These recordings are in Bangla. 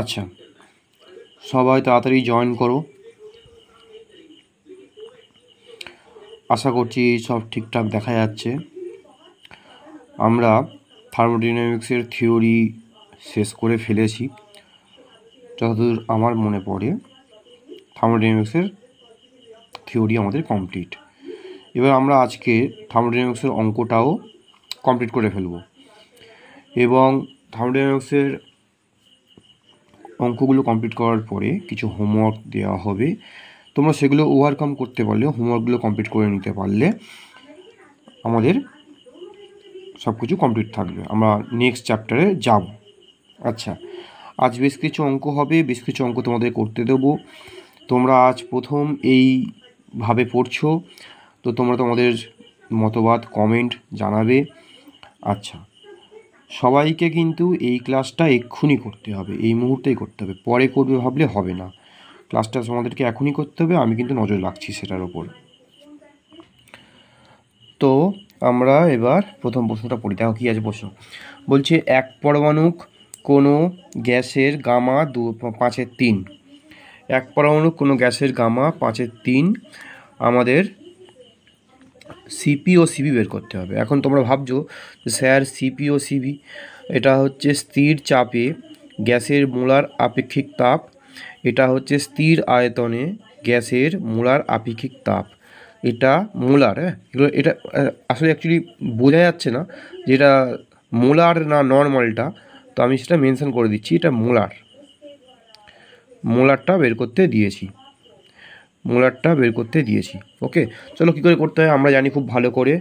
আচ্ছা সবাই তাড়াতাড়ি জয়েন করো আশা করছি সব ঠিকঠাক দেখা যাচ্ছে আমরা থার্মোডিনামিক্সের থিওরি শেষ করে ফেলেছি যতদূর আমার মনে পড়ে থার্মোডিনামিক্সের থিওরি আমাদের কমপ্লিট এবার আমরা আজকে থার্মোডিনামিক্সের অঙ্কটাও কমপ্লিট করে ফেলব এবং থার্মোডিনামিক্সের অঙ্কগুলো কমপ্লিট করার পরে কিছু হোমওয়ার্ক দেওয়া হবে তোমরা সেগুলো ওভারকাম করতে পারলে হোমওয়ার্কগুলো কমপ্লিট করে নিতে পারলে আমাদের সব কিছু কমপ্লিট থাকবে আমরা নেক্সট চ্যাপ্টারে যাব আচ্ছা আজ বেশ কিছু অঙ্ক হবে বেশ কিছু অঙ্ক তোমাদের করতে দেবো তোমরা আজ প্রথম এইভাবে পড়ছো তো তোমরা তোমাদের মতবাদ কমেন্ট জানাবে আচ্ছা সবাইকে কিন্তু এই ক্লাসটা এক্ষুনি করতে হবে এই মুহূর্তেই করতে হবে পরে করবে ভাবলে হবে না ক্লাসটা তোমাদেরকে এখনই করতে হবে আমি কিন্তু নজর রাখছি সেটার ওপর তো আমরা এবার প্রথম প্রশ্নটা পড়ি দেখো কী আছে প্রশ্ন বলছে এক পরমাণুক কোনো গ্যাসের গামা দু পাঁচের তিন এক পরমাণুক কোনো গ্যাসের গামা পাঁচের তিন আমাদের সিপি ও সিবি বের করতে হবে এখন তোমরা ভাবছো স্যার সিপি ও সিবি এটা হচ্ছে স্থির চাপে গ্যাসের মোলার আপেক্ষিক তাপ এটা হচ্ছে স্থির আয়তনে গ্যাসের মোলার আপেক্ষিক তাপ এটা মোলার হ্যাঁ এটা আসলে অ্যাকচুয়ালি বোঝা যাচ্ছে না যেটা মোলার না নর্মালটা তো আমি সেটা মেনশন করে দিচ্ছি এটা মোলার মোলারটা বের করতে দিয়েছি মোলারটা বের করতে দিয়েছি ওকে চলো কী করে করতে হয় আমরা জানি খুব ভালো করে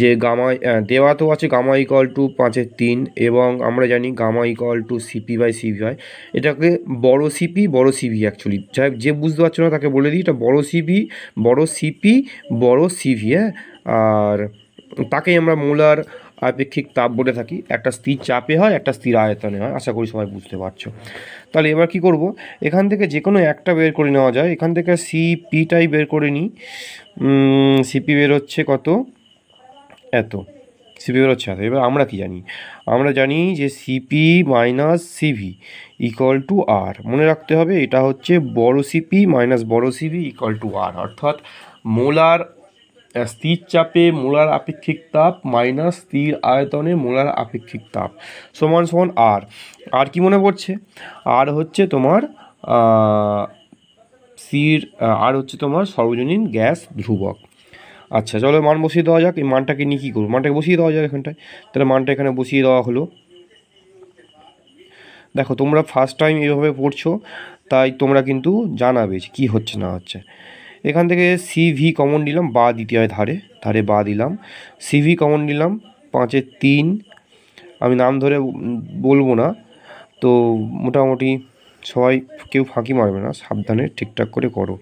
যে গামা দেওয়া তো আছে গামা ইকল টু পাঁচের তিন এবং আমরা জানি gamma equal to CP by সিভিআই এটাকে বড় সিপি বড় সিভি অ্যাকচুয়ালি যাই যে বুঝতে পারছো না তাকে বলে দিই এটা বড় সিপি বড় সিপি বড় সিভি হ্যাঁ আর তাকেই আমরা মোলার আপেক্ষিক তাপ বলে থাকি একটা স্থির চাপে হয় একটা স্থির আয়তনে হয় আশা করি সবাই বুঝতে পারছো তাহলে এবার কি করব এখান থেকে যে কোনো একটা বের করে নেওয়া যায় এখান থেকে সিপিটাই বের করে নিই সিপি বের হচ্ছে কত এত সিপি বের হচ্ছে এত এবার আমরা কি জানি আমরা জানি যে CP minus CV equal to R মনে রাখতে হবে এটা হচ্ছে বড় সিপি মাইনাস বড় সিভি ইকুয়াল টু আর অর্থাৎ মোলার স্থির চাপে মোলার আপেক্ষিক তাপ মাইনাস স্থির আয়তনে মোলার আপেক্ষিক তাপ সমান সমান আর আর কি মনে পড়ছে আর হচ্ছে তোমার স্থির আর হচ্ছে তোমার সর্বজনীন গ্যাস ধ্রুবক আচ্ছা চলো মান বসিয়ে দেওয়া যাক এই মানটাকে নিয়ে কী করবো মানটাকে বসিয়ে দেওয়া যাক এখানটায় তাহলে মানটা এখানে বসিয়ে দেওয়া হলো দেখো তোমরা ফার্স্ট টাইম এইভাবে পড়ছো তাই তোমরা কিন্তু জানাবে কি হচ্ছে না হচ্ছে এখান থেকে সিভি কমন নিলাম বা দিতে হয় ধারে ধারে বা দিলাম সিভি কমন নিলাম পাঁচের তিন আমি নাম ধরে বলবো না তো মোটামুটি সবাই কেউ ফাঁকি মারবে না সাবধানে ঠিকঠাক করে করো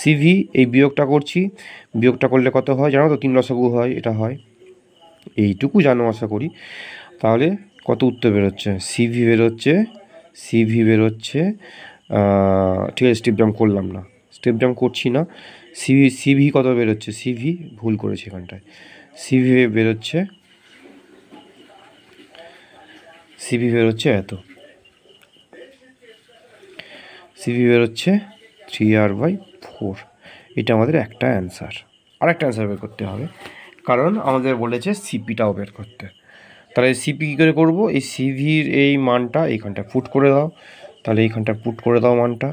সিভি এই বিয়োগটা করছি বিয়োগটা করলে কত হয় জানো তো তিন লসাগু হয় এটা হয় এইটুকু জানো আশা করি তাহলে কত উত্তর বেরোচ্ছে সিভি বেরোচ্ছে সিভি বেরোচ্ছে ঠিক আছে স্টিপ জাম্প করলাম না স্টেপ জাম্প করছি না সিভি সিভি কত বেরোচ্ছে সিভি ভুল করেছে এখানটায় সিভি বেরোচ্ছে সিভি বেরোচ্ছে এত সিভি বেরোচ্ছে থ্রি আর বাই ফোর এটা আমাদের একটা অ্যান্সার আর একটা অ্যান্সার বের করতে হবে কারণ আমাদের বলেছে সিপিটাও বের করতে তাহলে সিপি কী করে করবো এই সিভির এই মানটা এইখানটা পুট করে দাও তাহলে এইখানটা পুট করে দাও মানটা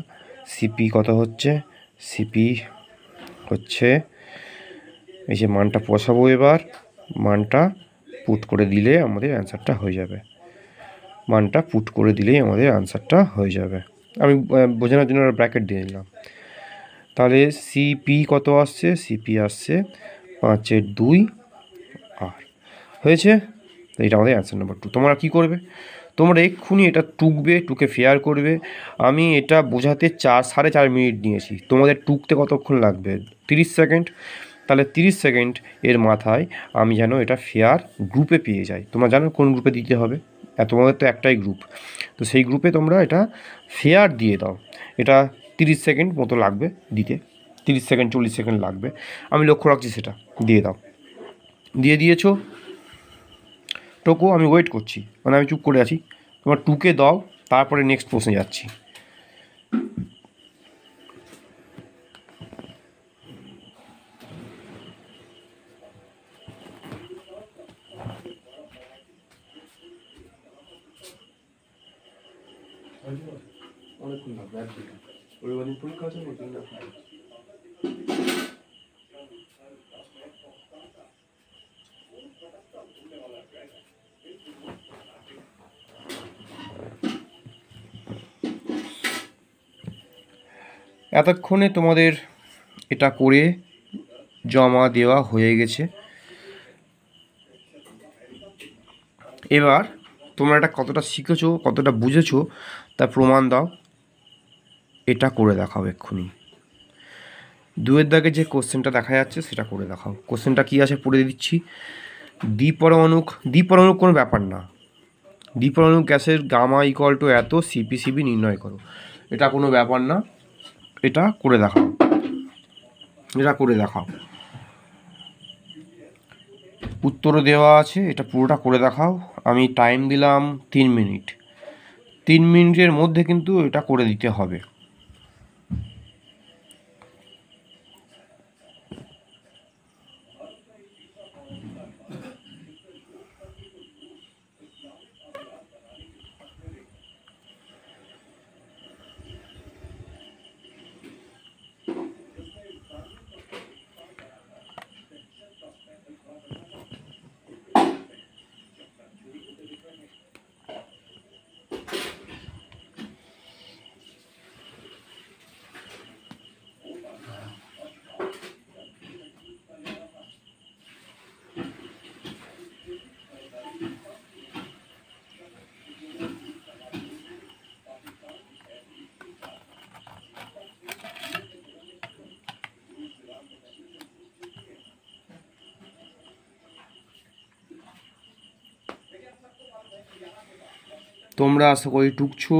সিপি কত হচ্ছে সিপি হচ্ছে এই যে মানটা বসাবো এবার মানটা পুট করে দিলে আমাদের অ্যান্সারটা হয়ে যাবে মানটা পুট করে দিলেই আমাদের অ্যান্সারটা হয়ে যাবে আমি বোঝানোর জন্য ব্র্যাকেট দিয়ে নিলাম তাহলে সিপি কত আসছে সিপি আসছে পাঁচের দুই আর হয়েছে এটা আমাদের অ্যান্সার নাম্বার টু তোমরা কী করবে তোমরা এক্ষুনি এটা টুকবে টুকে ফেয়ার করবে আমি এটা বোঝাতে চার সাড়ে চার মিনিট নিয়েছি তোমাদের টুকতে কতক্ষণ লাগবে তিরিশ সেকেন্ড তাহলে 30 সেকেন্ড এর মাথায় আমি যেন এটা ফেয়ার গ্রুপে পেয়ে যাই তোমরা জানো কোন গ্রুপে দিতে হবে তোমাদের তো একটাই গ্রুপ তো সেই গ্রুপে তোমরা এটা ফেয়ার দিয়ে দাও এটা 30 সেকেন্ড মতো লাগবে দিতে 30 সেকেন্ড চল্লিশ সেকেন্ড লাগবে আমি লক্ষ্য রাখছি সেটা দিয়ে দাও দিয়ে দিয়েছো টোকো আমি ওয়েট করছি মানে আমি চুপ করে আছি তোমার টুকে দাও তারপরে নেক্সট প্রশ্নে যাচ্ছি 어느 군가 এতক্ষণে তোমাদের এটা করে জমা দেওয়া হয়ে গেছে এবার তোমরা এটা কতটা শিখেছো কতটা বুঝেছো তার প্রমাণ দাও এটা করে দেখাও এক্ষুনি দুয়ের দাগে যে কোশ্চেনটা দেখা যাচ্ছে সেটা করে দেখাও কোশ্চেনটা কি আছে পড়ে দিচ্ছি দ্বিপরমাণুক দ্বিপরমাণুক কোনো ব্যাপার না দ্বিপরমাণুক গ্যাসের গামা ইকল টু এত সিপিসিবি নির্ণয় করো এটা কোনো ব্যাপার না এটা করে দেখাও এটা করে দেখাও উত্তরও দেওয়া আছে এটা পুরোটা করে দেখাও আমি টাইম দিলাম তিন মিনিট তিন মিনিটের মধ্যে কিন্তু এটা করে দিতে হবে তোমরা আশা করি টুকছো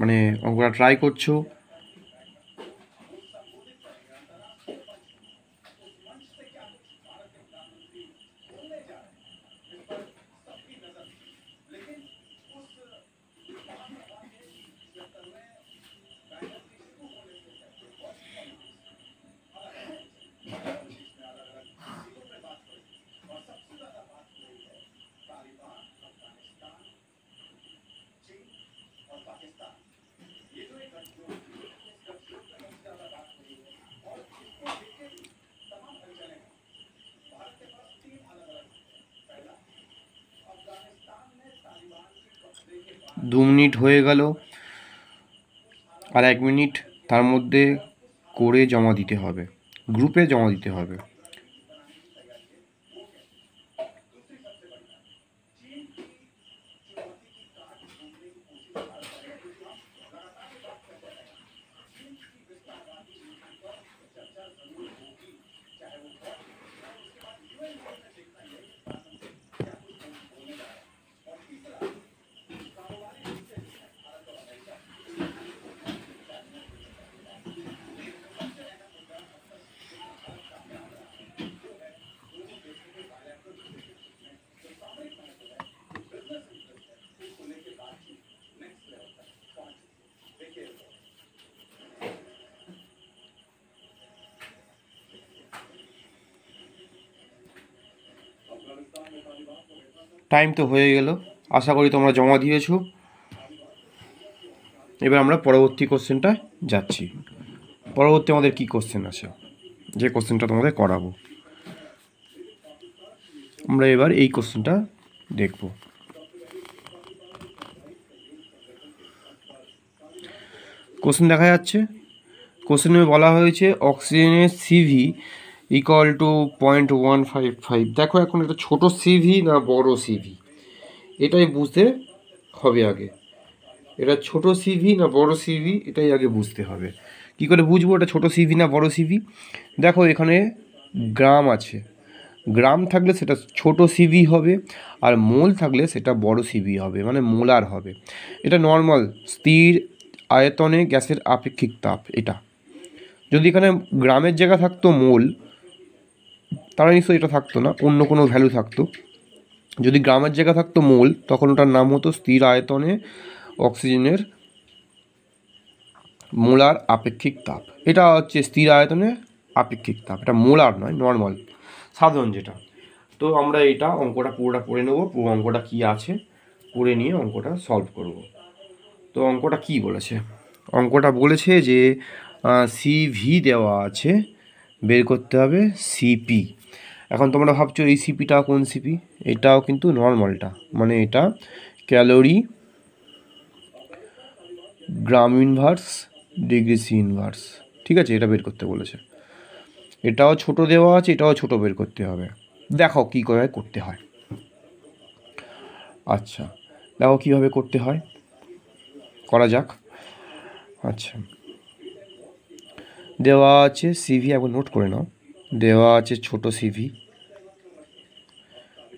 মানে অঙ্করা ট্রাই করছো হয়ে গেল আর এক মিনিট তার মধ্যে করে জমা দিতে হবে গ্রুপে জমা দিতে হবে টাইম তো হয়ে গেল আশা করি তোমরা জমা দিয়েছ এবার আমরা পরবর্তী কোশ্চেনটা যাচ্ছি পরবর্তী আমাদের কি কোশ্চেন আছে যে কোশ্চেনটা তোমাদের করাবো আমরা এবার এই কোশ্চেনটা দেখব কোশ্চেন দেখা যাচ্ছে কোশ্চেনে বলা হয়েছে অক্সিজেনের CV equal to point one five five দেখো এখন এটা ছোটো সিভি না বড় সিভি এটাই বুঝতে হবে আগে এটা ছোট সিভি না বড় সিভি এটাই আগে বুঝতে হবে কি করে বুঝবো এটা ছোট সিভি না বড় সিভি দেখো এখানে গ্রাম আছে গ্রাম থাকলে সেটা ছোট সিভি হবে আর মোল থাকলে সেটা বড় সিভি হবে মানে মোলার হবে এটা নর্মাল স্থির আয়তনে গ্যাসের আপেক্ষিক তাপ এটা যদি এখানে গ্রামের জায়গা থাকতো মোল তারা নিশ্চয়ই এটা থাকতো না অন্য কোনো ভ্যালু থাকতো যদি গ্রামের জায়গা থাকতো মোল তখন ওটার নাম হতো স্থির আয়তনে অক্সিজেনের মোলার আপেক্ষিক তাপ এটা হচ্ছে স্থির আয়তনে আপেক্ষিক তাপ এটা মোলার নয় নর্মাল সাধারণ যেটা তো আমরা এটা অঙ্কটা পুরোটা পড়ে নেবো পুরো অঙ্কটা কী আছে পড়ে নিয়ে অঙ্কটা সলভ করব তো অঙ্কটা কি বলেছে অঙ্কটা বলেছে যে সিভি দেওয়া আছে বের করতে হবে সিপি এখন তোমরা ভাবছো এই সিপিটা কোন সিপি এটাও কিন্তু নর্মালটা মানে এটা calorie gram inverse degree C inverse ঠিক আছে এটা বের করতে বলেছে এটাও ছোট দেওয়া আছে এটাও ছোট বের করতে হবে দেখো কী করে করতে হয় আচ্ছা দেখো কীভাবে করতে হয় করা যাক আচ্ছা দেওয়া আছে সিভি একবার নোট করে নাও দেওয়া আছে ছোট সিভি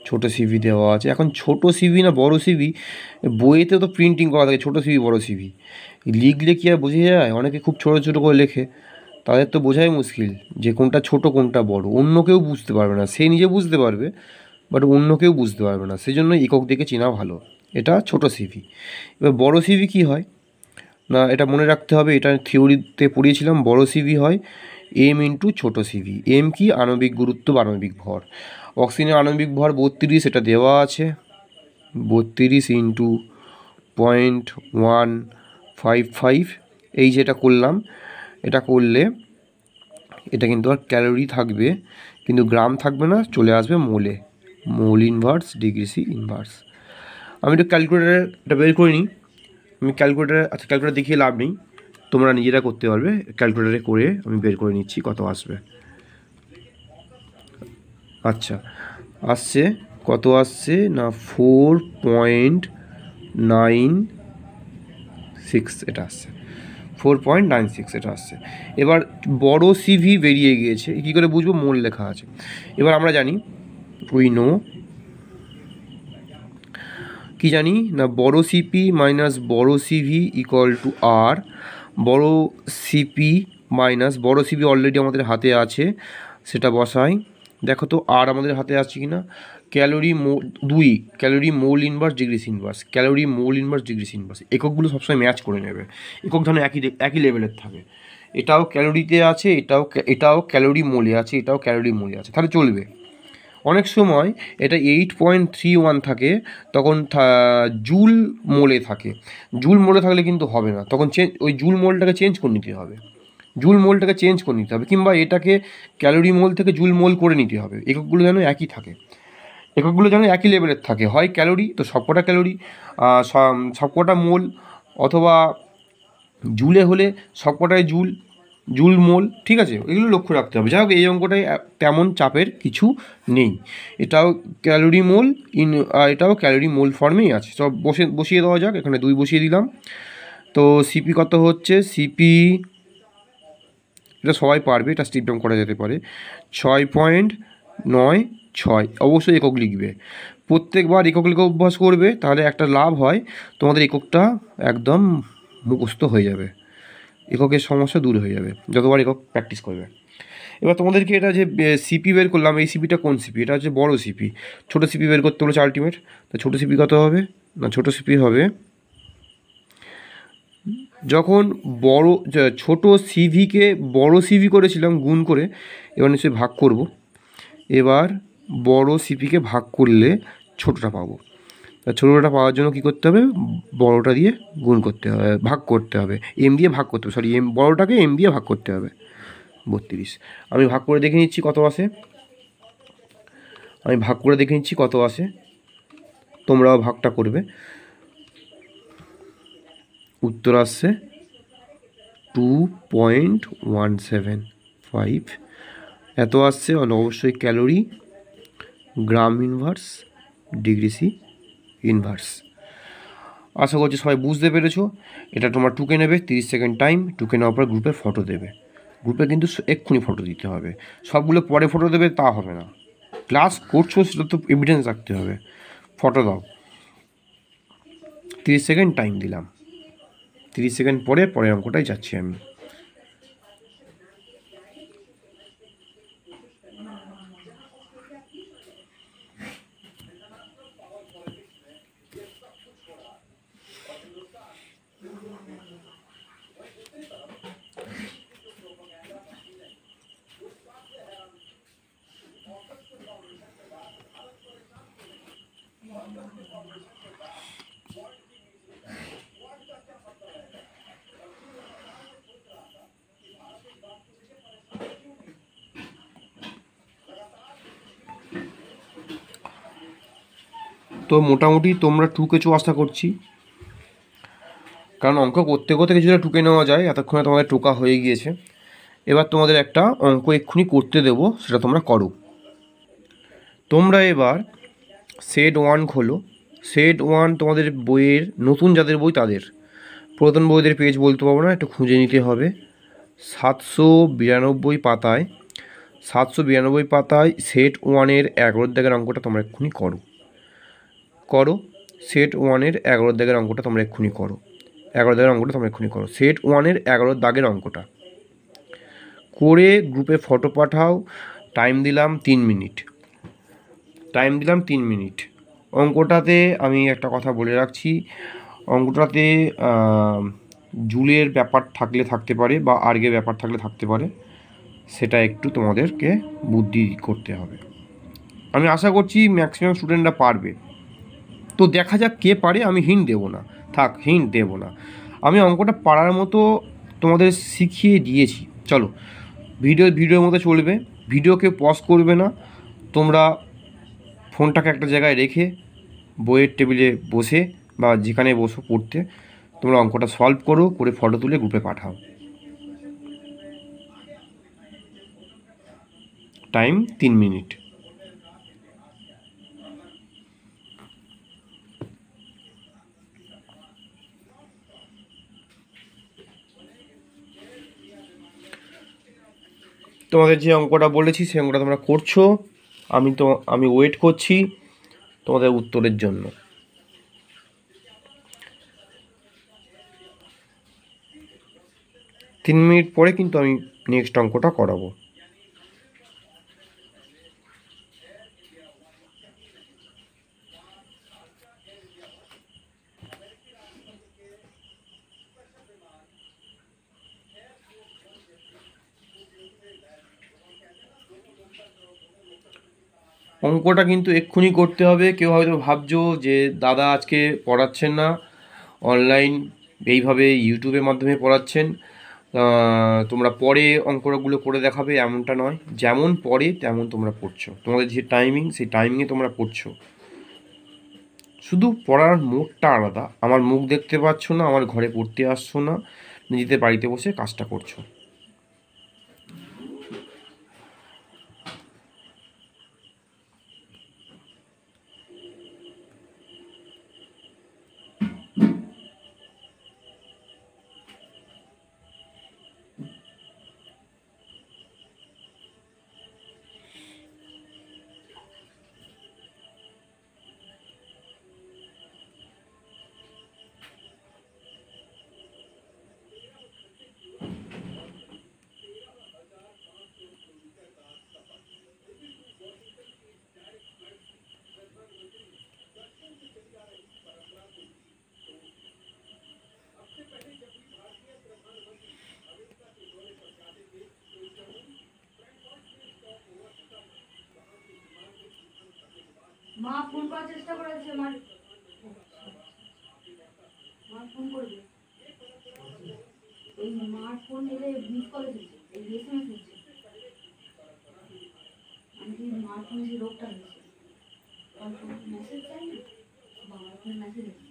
ছোট সিভি দেওয়া আছে এখন ছোট সিভি না বড় সিভি বইয়েতে তো প্রিন্টিং করা থাকে ছোটো সিভি বড় সিভি লিখলে কি আর বোঝা যায় অনেকে খুব ছোট ছোট করে লেখে তাদের তো বোঝাই মুশকিল যে কোনটা ছোট কোনটা বড় অন্য কেউ বুঝতে পারবে না সে নিজে বুঝতে পারবে বাট অন্য কেউ বুঝতে পারবে না সেজন্য একক দেখে চেনা ভালো এটা ছোট সিভি এবার বড় সিভি কি হয় না এটা মনে রাখতে হবে এটা থিওরিতে পড়িয়েছিলাম বড় সিভি হয় এম ইন্টু ছোটো সিভি এম কি আণবিক গুরুত্ব বা আণবিক ভর অক্সিজেনের আণবিক ভর বত্রিশ এটা দেওয়া আছে বত্রিশ into point one five five এই যেটা করলাম এটা করলে এটা কিন্তু আর ক্যালোরি থাকবে কিন্তু গ্রাম থাকবে না চলে আসবে মোলে mole inverse degree C inverse আমি একটু ক্যালকুলেটার এটা বের করে নিই আমি ক্যালকুলেটার আচ্ছা ক্যালকুলেটার দেখিয়ে লাভ নেই তোমরা নিজেরা করতে পারবে ক্যালকুলেটারে করে আমি বের করে নিচ্ছি কত আসবে আচ্ছা আসছে কত আসছে না ফোর পয়েন্ট নাইন সিক্স এটা আসছে ফোর পয়েন্ট নাইন সিক্স এটা আসছে এবার বড় সিভি বেরিয়ে গিয়েছে কী করে বুঝবো মোল লেখা আছে এবার আমরা জানি উই নো কি জানি না বড় সিপি মাইনাস বড় সিভি ইকুয়াল টু আর বড় সিপি মাইনাস বড় সিপি অলরেডি আমাদের হাতে আছে সেটা বসাই দেখো তো আর আমাদের হাতে আছে কি না ক্যালোরি মো দুই calorie mole inverse degrees inverse calorie mole inverse degrees inverse এককগুলো সবসময় ম্যাচ করে নেবে একক ধরনের একই একই লেভেলের থাকে এটাও ক্যালোরিতে আছে এটাও এটাও ক্যালোরি মোলে আছে এটাও ক্যালোরি মোলে আছে তাহলে চলবে অনেক সময় এটা এইট পয়েন্ট থ্রি ওয়ান থাকে তখন জুল মোলে থাকে জুল মোলে থাকলে কিন্তু হবে না তখন চেঞ্জ ওই জুল মোলটাকে চেঞ্জ করে নিতে হবে জুল মোলটাকে চেঞ্জ করে নিতে হবে কিংবা এটাকে ক্যালোরি মোল থেকে জুল মোল করে নিতে হবে এককগুলো যেন একই থাকে এককগুলো যেন একই লেভেলের থাকে হয় ক্যালোরি তো সবকটা ক্যালোরি সবকটা মোল অথবা জুলে হলে সবকটায় জুল জুল মোল ঠিক আছে এগুলো লক্ষ্য রাখতে হবে যাই হোক এই অঙ্কটায় তেমন চাপের কিছু নেই এটাও ক্যালোরি মোল ইন এটাও ক্যালোরি মোল ফর্মেই আছে সব বসে বসিয়ে দেওয়া যাক এখানে দুই বসিয়ে দিলাম তো সিপি কত হচ্ছে সিপি এটা সবাই পারবে এটা স্টিপ ডাউন করা যেতে পারে ছয় পয়েন্ট নয় ছয় অবশ্যই একক লিখবে প্রত্যেকবার একক লিখে অভ্যাস করবে তাহলে একটা লাভ হয় তোমাদের এককটা একদম মুখস্থ হয়ে যাবে এককের সমস্যা দূর হয়ে যাবে যতবার একক প্র্যাকটিস করবে এবার তোমাদেরকে এটা যে সিপি বের করলাম এই সিপিটা কোন সিপি এটা হচ্ছে বড় সিপি ছোট সিপি বের করতে হলো আলটিমেট তো ছোটো সিপি কত হবে না ছোট সিপি হবে যখন বড় ছোট সিভিকে বড় সিভি করেছিলাম গুণ করে এবার নিশ্চয়ই ভাগ করব এবার বড় সিপিকে ভাগ করলে ছোটটা পাবো ছোটোটা পাওয়ার জন্য কি করতে হবে বড়োটা দিয়ে গুণ করতে হবে ভাগ করতে হবে এম দিয়ে ভাগ করতে হবে সরি এম বড়োটাকে এম দিয়ে ভাগ করতে হবে বত্রিশ আমি ভাগ করে দেখে নিচ্ছি কত আসে আমি ভাগ করে দেখে নিচ্ছি কত আসে তোমরাও ভাগটা করবে উত্তর আসছে two point one seven five এত আসছে অবশ্যই calorie gram inverse degree C inverse আশা করছি সবাই বুঝতে পেরেছো এটা তোমার টুকে নেবে তিরিশ সেকেন্ড টাইম টুকে নেওয়ার পর গ্রুপে ফটো দেবে গ্রুপে কিন্তু এক্ষুনি ফটো দিতে হবে সবগুলো পরে ফটো দেবে তা হবে না ক্লাস করছো সেটা তো এভিডেন্স রাখতে হবে ফটো দাও তিরিশ সেকেন্ড টাইম দিলাম তিরিশ সেকেন্ড পরে পরের অঙ্কটাই যাচ্ছি আমি তো মোটামুটি তোমরা টুকেছো আশা করছি কারণ অঙ্ক করতে করতে কিছুটা টুকে নেওয়া যায় এতক্ষণে তোমাদের টোকা হয়ে গিয়েছে এবার তোমাদের একটা অঙ্ক এক্ষুনি করতে দেব সেটা তোমরা করো তোমরা এবার সেট ওয়ান খোলো সেড ওয়ান তোমাদের বইয়ের নতুন যাদের বই তাদের পুরাতন বইদের পেজ বলতে পারবো না একটু খুঁজে নিতে হবে সাতশো বিরানব্বই পাতায় সাতশো বিরানব্বই পাতায় সেট ওয়ানের এগারো দেখার অঙ্কটা তোমরা এক্ষুনি করো করো সেট ওয়ানের এগারো দাগের অঙ্কটা তোমরা এক্ষুনি করো এগারো দাগের অঙ্কটা তোমরা এক্ষুনি করো সেট ওয়ানের এগারো দাগের অঙ্কটা করে গ্রুপে ফটো পাঠাও টাইম দিলাম তিন মিনিট টাইম দিলাম তিন মিনিট অঙ্কটাতে আমি একটা কথা বলে রাখছি অঙ্কটাতে জুলের ব্যাপার থাকলে থাকতে পারে বা আর্গের ব্যাপার থাকলে থাকতে পারে সেটা একটু তোমাদেরকে বুদ্ধি করতে হবে আমি আশা করছি ম্যাক্সিমাম স্টুডেন্টরা পারবে তো দেখা যাক কে পারে আমি হিন্ট দেবো না থাক হিন্ট দেবো না আমি অঙ্কটা পারার মতো তোমাদের শিখিয়ে দিয়েছি চলো ভিডিও ভিডিওর মতো চলবে ভিডিওকে পজ করবে না তোমরা ফোনটাকে একটা জায়গায় রেখে বইয়ের টেবিলে বসে বা যেখানে বসো পড়তে তোমরা অঙ্কটা সলভ করো করে ফটো তুলে গ্রুপে পাঠাও টাইম তিন মিনিট তোমাদের যে অঙ্কটা বলেছি সেই অঙ্কটা তোমরা করছো আমি তো আমি ওয়েট করছি তোমাদের উত্তরের জন্য তিন মিনিট পরে কিন্তু আমি নেক্সট অঙ্কটা করাবো অঙ্কটা কিন্তু এক্ষুনি করতে হবে কেউ হয়তো ভাবছো যে দাদা আজকে পড়াচ্ছেন না অনলাইন এইভাবে ইউটিউবের মাধ্যমে পড়াচ্ছেন তোমরা পরে অঙ্কগুলো করে দেখাবে এমনটা নয় যেমন পরে তেমন তোমরা পড়ছো তোমাদের যে টাইমিং সেই টাইমিংয়ে তোমরা পড়ছো শুধু পড়ার মোডটা আলাদা আমার মুখ দেখতে পাচ্ছ না আমার ঘরে পড়তে আসছো না নিজেদের বাড়িতে বসে কাজটা করছো যে রোগটা মেসেজ চাই না বাবার মেসেজ এসেছে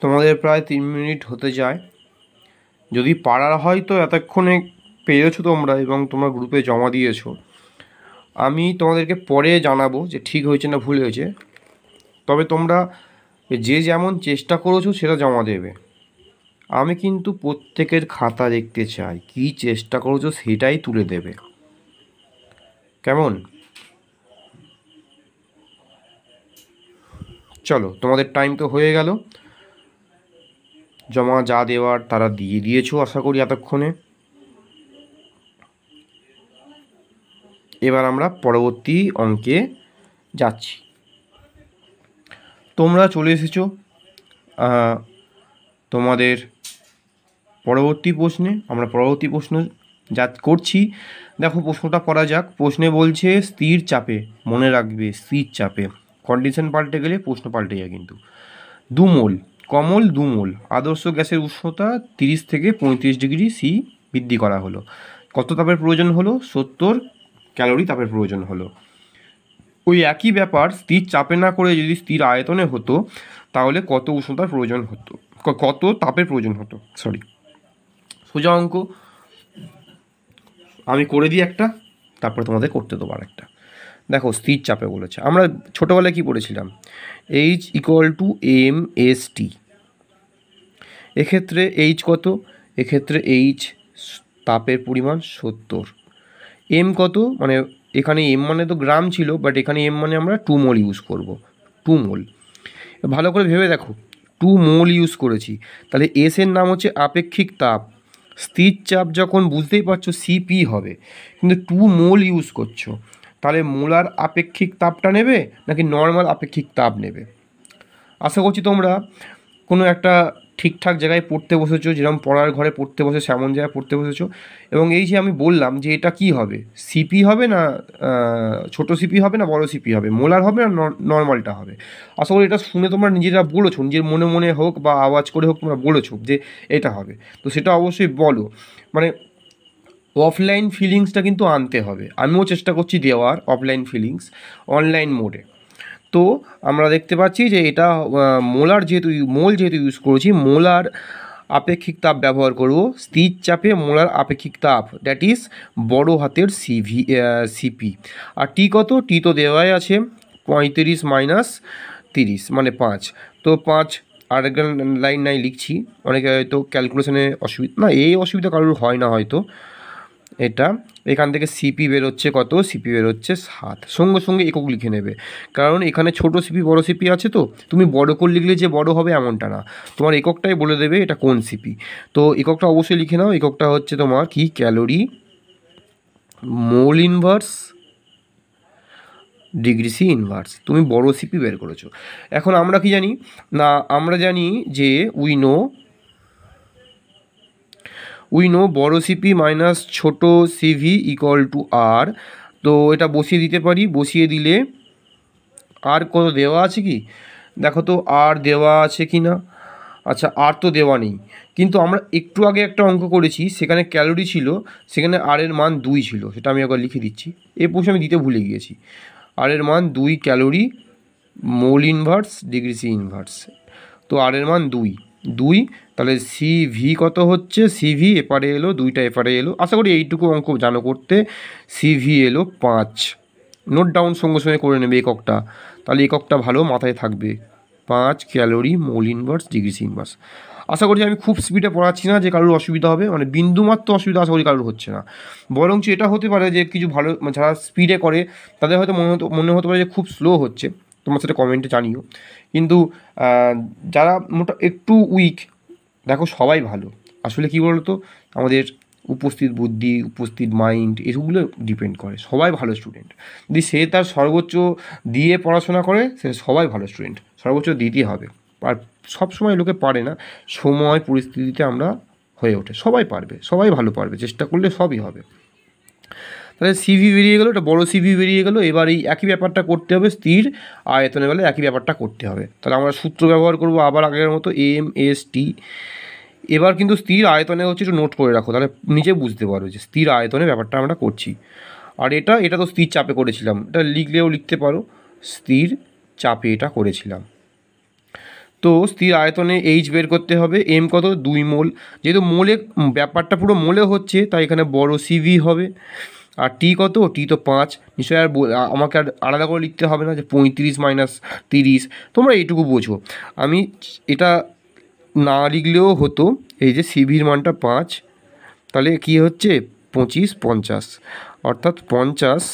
তোমাদের প্রায় তিন মিনিট হতে যায় যদি পারার হয় তো এতক্ষণে পেয়েছো তোমরা এবং তোমরা গ্রুপে জমা দিয়েছো আমি তোমাদেরকে পরে জানাবো যে ঠিক হয়েছে না ভুল হয়েছে তবে তোমরা যে যেমন চেষ্টা করেছো সেটা জমা দেবে আমি কিন্তু প্রত্যেকের খাতা দেখতে চাই কি চেষ্টা করেছো সেটাই তুলে দেবে কেমন চলো তোমাদের টাইম তো হয়ে গেল জমা যা দেওয়ার তারা দিয়ে দিয়েছো আশা করি এতক্ষণে এবার আমরা পরবর্তী অঙ্কে যাচ্ছি তোমরা চলে এসেছো তোমাদের পরবর্তী প্রশ্নে আমরা পরবর্তী প্রশ্ন যা করছি দেখো প্রশ্নটা পড়া যাক প্রশ্নে বলছে স্থির চাপে মনে রাখবে স্থির চাপে কন্ডিশন পাল্টে গেলে প্রশ্ন পাল্টে যায় কিন্তু দুমোল কমল দুমোল আদর্শ গ্যাসের উষ্ণতা তিরিশ থেকে পঁয়ত্রিশ ডিগ্রি সি বৃদ্ধি করা হলো কত তাপের প্রয়োজন হলো সত্তর ক্যালোরি তাপের প্রয়োজন হলো ওই একই ব্যাপার স্থির চাপে না করে যদি স্থির আয়তনে হতো তাহলে কত উষ্ণতার প্রয়োজন হতো কত তাপের প্রয়োজন হতো সরি সোজা অঙ্ক আমি করে দিই একটা তারপরে তোমাদের করতে দেবো আর একটা দেখো স্থির চাপে বলেছে আমরা ছোটোবেলায় কি পড়েছিলাম H equal to M S T এক্ষেত্রে এইচ কত এক্ষেত্রে এইচ তাপের পরিমাণ সত্তর এম কত মানে এখানে এম মানে তো গ্রাম ছিল বাট এখানে এম মানে আমরা টু মোল ইউজ করব টু মোল ভালো করে ভেবে দেখো টু মোল ইউজ করেছি তাহলে এস এর নাম হচ্ছে আপেক্ষিক তাপ স্থির চাপ যখন বুঝতেই পারছো সিপি হবে কিন্তু টু মোল ইউজ করছো তাহলে মোলার আপেক্ষিক তাপটা নেবে নাকি নর্মাল আপেক্ষিক তাপ নেবে আশা করছি তোমরা কোনো একটা ঠিকঠাক জায়গায় পড়তে বসেছো যেরকম পড়ার ঘরে পড়তে বসে সেমন জায়গায় পড়তে বসেছো এবং এই যে আমি বললাম যে এটা কি হবে সিপি হবে না ছোট সিপি হবে না বড় সিপি হবে মোলার হবে না নর্মালটা হবে আশা করি এটা শুনে তোমরা নিজেরা বলেছো নিজের মনে মনে হোক বা আওয়াজ করে হোক তোমরা বলেছো যে এটা হবে তো সেটা অবশ্যই বলো মানে অফলাইন ফিলিংসটা কিন্তু আনতে হবে আমিও চেষ্টা করছি দেওয়ার অফলাইন ফিলিংস অনলাইন মোডে তো আমরা দেখতে পাচ্ছি যে এটা মোলার যেহেতু মোল যেহেতু ইউজ করেছি মোলার আপেক্ষিক তাপ ব্যবহার করব স্থির চাপে মোলার আপেক্ষিক তাপ দ্যাট ইজ বড়ো হাতের সিভি সিপি আর টি কত টি তো দেওয়াই আছে পঁয়ত্রিশ মাইনাস তিরিশ মানে পাঁচ তো পাঁচ আর লাইন নাই লিখছি অনেকে হয়তো ক্যালকুলেশনে অসুবিধা না এই অসুবিধা কারোর হয় না হয়তো এটা এখান থেকে সিপি বেরোচ্ছে কত সিপি বেরোচ্ছে সাত সঙ্গে সঙ্গে একক লিখে নেবে কারণ এখানে ছোট সিপি বড় সিপি আছে তো তুমি বড় করে লিখলে যে বড় হবে এমনটা না তোমার এককটাই বলে দেবে এটা কোন সিপি তো এককটা অবশ্যই লিখে নাও এককটা হচ্ছে তোমার কি calorie mole inverse degree C inverse তুমি বড় সিপি বের করেছো এখন আমরা কি জানি না আমরা জানি যে উই নো উই নো বড় সিপি মাইনাস ছোটো সিভি ইকুয়াল টু আর তো এটা বসিয়ে দিতে পারি বসিয়ে দিলে আর কত দেওয়া আছে কি দেখো তো আর দেওয়া আছে কি না আচ্ছা আর তো দেওয়া নেই কিন্তু আমরা একটু আগে একটা অঙ্ক করেছি সেখানে ক্যালোরি ছিল সেখানে আর এর মান দুই ছিল সেটা আমি একবার লিখে দিচ্ছি এ প্রশ্ন আমি দিতে ভুলে গিয়েছি আর এর মান দুই calorie mole inverse degree C inverse তো আর এর মান দুই দুই তাহলে সি ভি কত হচ্ছে সি ভি এপারে এলো দুইটা এপারে এলো আশা করি এইটুকু অঙ্ক জানো করতে সি ভি এলো পাঁচ নোট ডাউন সঙ্গে সঙ্গে করে নেবে এককটা তাহলে এককটা ভালো মাথায় থাকবে পাঁচ calorie mole inverse degree C inverse আশা করি আমি খুব স্পিডে পড়াচ্ছি না যে কারোর অসুবিধা হবে মানে বিন্দুমাত্র অসুবিধা আশা করি কারোর হচ্ছে না বরঞ্চ এটা হতে পারে যে কিছু ভালো মানে যারা স্পিডে করে তাদের হয়তো মনে হতো মনে হতে পারে যে খুব স্লো হচ্ছে তোমার সেটা কমেন্টে জানিও কিন্তু যারা মোটা একটু উইক দেখো সবাই ভালো আসলে কি বলতো আমাদের উপস্থিত বুদ্ধি উপস্থিত মাইন্ড এসবগুলো ডিপেন্ড করে সবাই ভালো স্টুডেন্ট যদি সে তার সর্বোচ্চ দিয়ে পড়াশোনা করে সে সবাই ভালো স্টুডেন্ট সর্বোচ্চ দিতে হবে আর সবসময় লোকে পারে না সময় পরিস্থিতিতে আমরা হয়ে ওঠে সবাই পারবে সবাই ভালো পারবে চেষ্টা করলে সবই হবে তাহলে সিভি বেরিয়ে গেলো একটা বড়ো সিভি বেরিয়ে গেলো এবার এই একই ব্যাপারটা করতে হবে স্থির আয়তনের বেলায় একই ব্যাপারটা করতে হবে তাহলে আমরা সূত্র ব্যবহার করব আবার আগের মতো এম এস টি এবার কিন্তু স্থির আয়তনে হচ্ছে একটু নোট করে রাখো তাহলে নিজে বুঝতে পারো যে স্থির আয়তনে ব্যাপারটা আমরা করছি আর এটা এটা তো স্থির চাপে করেছিলাম এটা লিখলেও লিখতে পারো স্থির চাপে এটা করেছিলাম তো স্থির আয়তনে এইচ বের করতে হবে এম কত দুই মোল যেহেতু মোলে ব্যাপারটা পুরো মোলে হচ্ছে তাই এখানে বড় সিভি হবে আর টি কত টি তো পাঁচ নিশ্চয়ই আর আমাকে আর আলাদা করে লিখতে হবে না যে পঁয়ত্রিশ মাইনাস তিরিশ তোমরা এইটুকু বোঝো আমি এটা না লিখলেও হতো এই যে সিভির মানটা পাঁচ তাহলে কি হচ্ছে পঁচিশ পঞ্চাশ অর্থাৎ পঞ্চাশ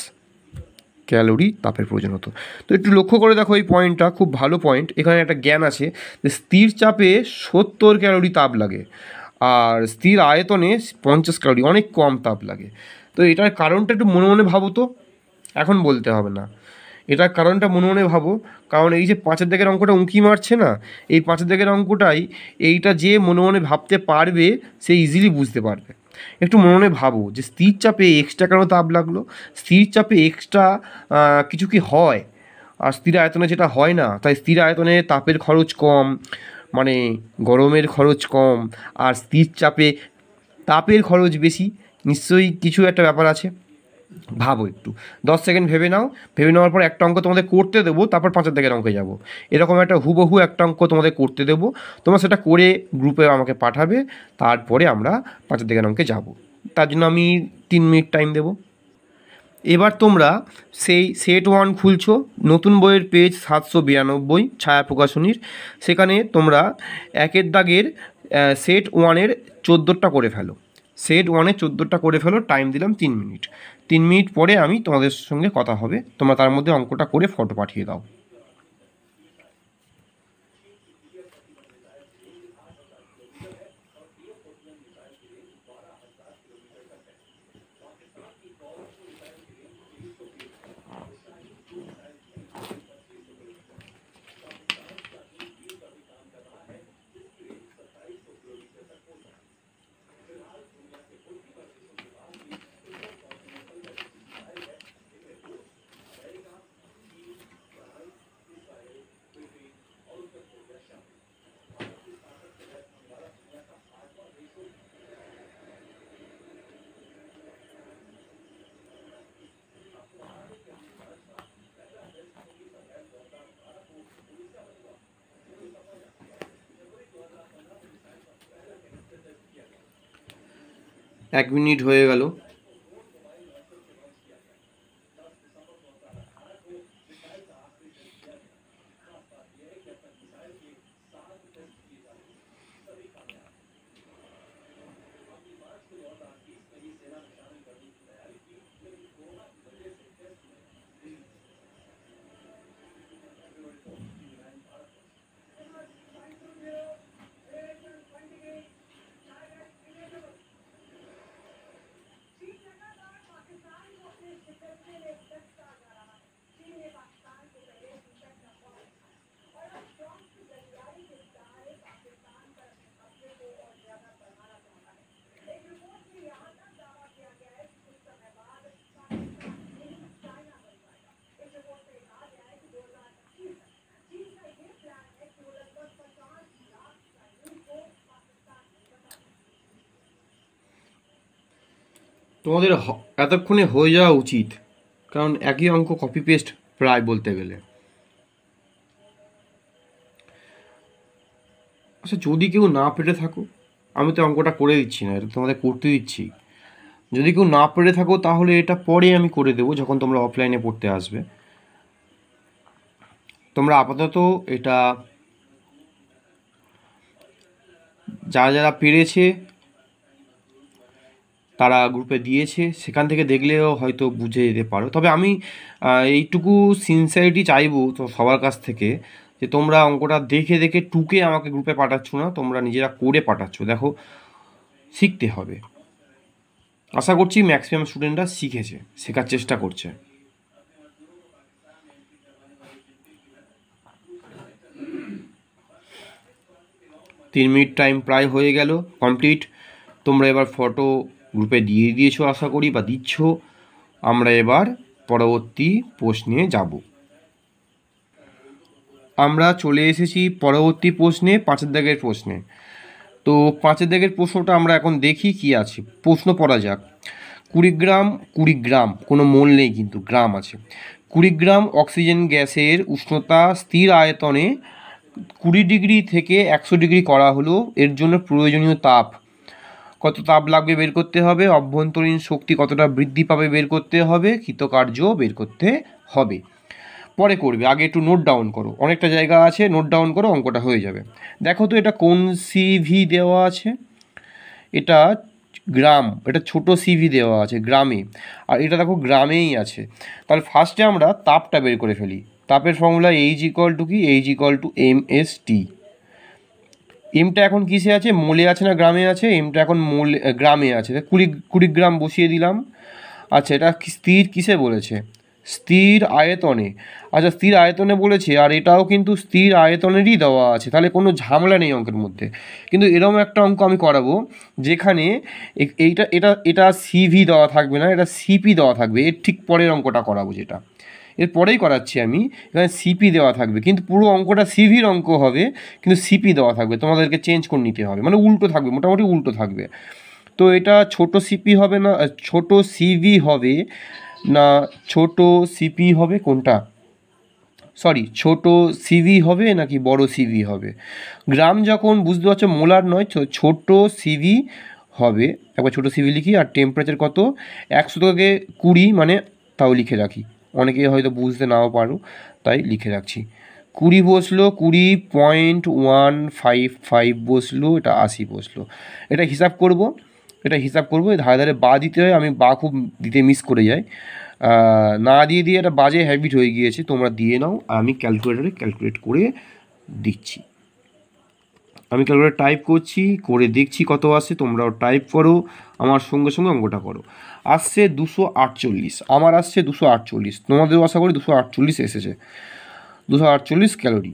ক্যালোরি তাপের প্রয়োজন হতো তো একটু লক্ষ্য করে দেখো এই পয়েন্টটা খুব ভালো পয়েন্ট এখানে একটা জ্ঞান আছে যে স্থির চাপে সত্তর ক্যালোরি তাপ লাগে আর স্থির আয়তনে পঞ্চাশ ক্যালোরি অনেক কম তাপ লাগে তো এটার কারণটা একটু মনে মনে ভাবো তো এখন বলতে হবে না এটার কারণটা মনে মনে ভাবো কারণ এই যে পাঁচের দিকের অঙ্কটা উঁকি মারছে না এই পাঁচের দিকের অঙ্কটাই এইটা যে মনে মনে ভাবতে পারবে সে ইজিলি বুঝতে পারবে একটু মনে মনে ভাবো যে স্থির চাপে এক্সট্রা কেন তাপ লাগলো স্থির চাপে এক্সট্রা কিছু কি হয় আর স্থির আয়তনে যেটা হয় না তাই স্থির আয়তনে তাপের খরচ কম মানে গরমের খরচ কম আর স্থির চাপে তাপের খরচ বেশি নিশ্চয়ই কিছু একটা ব্যাপার আছে ভাবো একটু দশ সেকেন্ড ভেবে নাও ভেবে নেওয়ার পর একটা অঙ্ক তোমাদের করতে দেবো তারপর পাঁচের দিকের অঙ্কে যাবো এরকম একটা হুবহু একটা অঙ্ক তোমাদের করতে দেবো তোমরা সেটা করে গ্রুপে আমাকে পাঠাবে তারপরে আমরা পাঁচের দিকের অঙ্কে যাব তার জন্য আমি তিন মিনিট টাইম দেবো এবার তোমরা সেই সেট ওয়ান খুলছো নতুন বইয়ের পেজ সাতশো বিরানব্বই ছায়া প্রকাশনীর সেখানে তোমরা একের দাগের সেট ওয়ানের চোদ্দোটা করে ফেলো সেট ওয়ানের চোদ্দোটা করে ফেলো টাইম দিলাম তিন মিনিট তিন মিনিট পরে আমি তোমাদের সঙ্গে কথা হবে তোমরা তার মধ্যে অঙ্কটা করে ফটো পাঠিয়ে দাও এক মিনিট হয়ে গেল তোমাদের এতক্ষণে হয়ে যাওয়া উচিত কারণ একই অঙ্ক কপি পেস্ট প্রায় বলতে গেলে আচ্ছা যদি কেউ না পেরে থাকো আমি তো অঙ্কটা করে দিচ্ছি না এটা তোমাদের করতে দিচ্ছি যদি কেউ না পেরে থাকো তাহলে এটা পরে আমি করে দেবো যখন তোমরা অফলাইনে পড়তে আসবে তোমরা আপাতত এটা যারা যারা পেরেছে তারা গ্রুপে দিয়েছে সেখান থেকে দেখলেও হয়তো বুঝে যেতে পারো তবে আমি এইটুকু সিনসিয়ারিটি চাইবো তো সবার কাছ থেকে যে তোমরা অঙ্কটা দেখে দেখে টুকে আমাকে গ্রুপে পাঠাচ্ছ না তোমরা নিজেরা করে পাঠাচ্ছ দেখো শিখতে হবে আশা করছি ম্যাক্সিমাম স্টুডেন্টরা শিখেছে শেখার চেষ্টা করছে তিন মিনিট টাইম প্রায় হয়ে গেল কমপ্লিট তোমরা এবার ফটো গ্রুপে দিয়ে দিয়েছ আশা করি বা দিচ্ছ আমরা এবার পরবর্তী প্রশ্নে যাব আমরা চলে এসেছি পরবর্তী প্রশ্নে পাঁচের দাগের প্রশ্নে তো পাঁচের দাগের প্রশ্নটা আমরা এখন দেখি কি আছে প্রশ্ন পড়া যাক কুড়িগ্রাম কুড়িগ্রাম কোনো মোল নেই কিন্তু গ্রাম আছে কুড়িগ্রাম অক্সিজেন গ্যাসের উষ্ণতা স্থির আয়তনে কুড়ি ডিগ্রি থেকে একশো ডিগ্রি করা হলো এর জন্য প্রয়োজনীয় তাপ কত তাপ লাগবে বের করতে হবে অভ্যন্তরীণ শক্তি কতটা বৃদ্ধি পাবে বের করতে হবে কৃতকার্য বের করতে হবে পরে করবে আগে একটু নোট ডাউন করো অনেকটা জায়গা আছে নোট ডাউন করো অঙ্কটা হয়ে যাবে দেখো তো এটা কোন সিভি দেওয়া আছে এটা গ্রাম এটা ছোট সিভি দেওয়া আছে গ্রামে আর এটা দেখো গ্রামেই আছে তাহলে ফার্স্টে আমরা তাপটা বের করে ফেলি তাপের ফর্মুলা এইজ ইকল টু কি H equal to M S T এমটা এখন কিসে আছে মোলে আছে না গ্রামে আছে এমটা এখন মোলে গ্রামে আছে কুড়ি কুড়ি গ্রাম বসিয়ে দিলাম আচ্ছা এটা স্থির কিসে বলেছে স্থির আয়তনে আচ্ছা স্থির আয়তনে বলেছে আর এটাও কিন্তু স্থির আয়তনেরই দেওয়া আছে তাহলে কোনো ঝামেলা নেই অঙ্কের মধ্যে কিন্তু এরকম একটা অঙ্ক আমি করাবো যেখানে এইটা এটা এটা সিভি দেওয়া থাকবে না এটা সিপি দেওয়া থাকবে এর ঠিক পরের অঙ্কটা করাবো যেটা এরপরেই করাচ্ছি আমি এখানে সিপি দেওয়া থাকবে কিন্তু পুরো অঙ্কটা সিভির অঙ্ক হবে কিন্তু সিপি দেওয়া থাকবে তোমাদেরকে চেঞ্জ করে নিতে হবে মানে উল্টো থাকবে মোটামুটি উল্টো থাকবে তো এটা ছোট সিপি হবে না ছোট সিভি হবে না ছোট সিপি হবে কোনটা সরি ছোট সিভি হবে নাকি বড় সিভি হবে গ্রাম যখন বুঝতে পারছো মোলার নয় ছোট সিভি হবে একবার ছোট সিভি লিখি আর টেম্পারেচার কত একশো থেকে কুড়ি মানে তাও লিখে রাখি অনেকেই হয়তো বুঝতে নাও পারো তাই লিখে রাখছি কুড়ি বসলো কুড়ি পয়েন্ট ওয়ান ফাইভ ফাইভ বসলো এটা আশি বসলো এটা হিসাব করব এটা হিসাব করবো ধারে ধারে বা দিতে হয় আমি বা খুব দিতে মিস করে যাই না দিয়ে দিয়ে এটা বাজে হ্যাবিট হয়ে গিয়েছে তোমরা দিয়ে নাও আমি ক্যালকুলেটারে ক্যালকুলেট করে দিচ্ছি আমি ক্যালকুলেটার টাইপ করছি করে দেখছি কত আসে তোমরাও টাইপ করো আমার সঙ্গে সঙ্গে অঙ্কটা করো আসছে দুশো আটচল্লিশ আমার আসছে দুশো আটচল্লিশ তোমাদেরও আশা করি দুশো আটচল্লিশ এসেছে দুশো আটচল্লিশ ক্যালোরি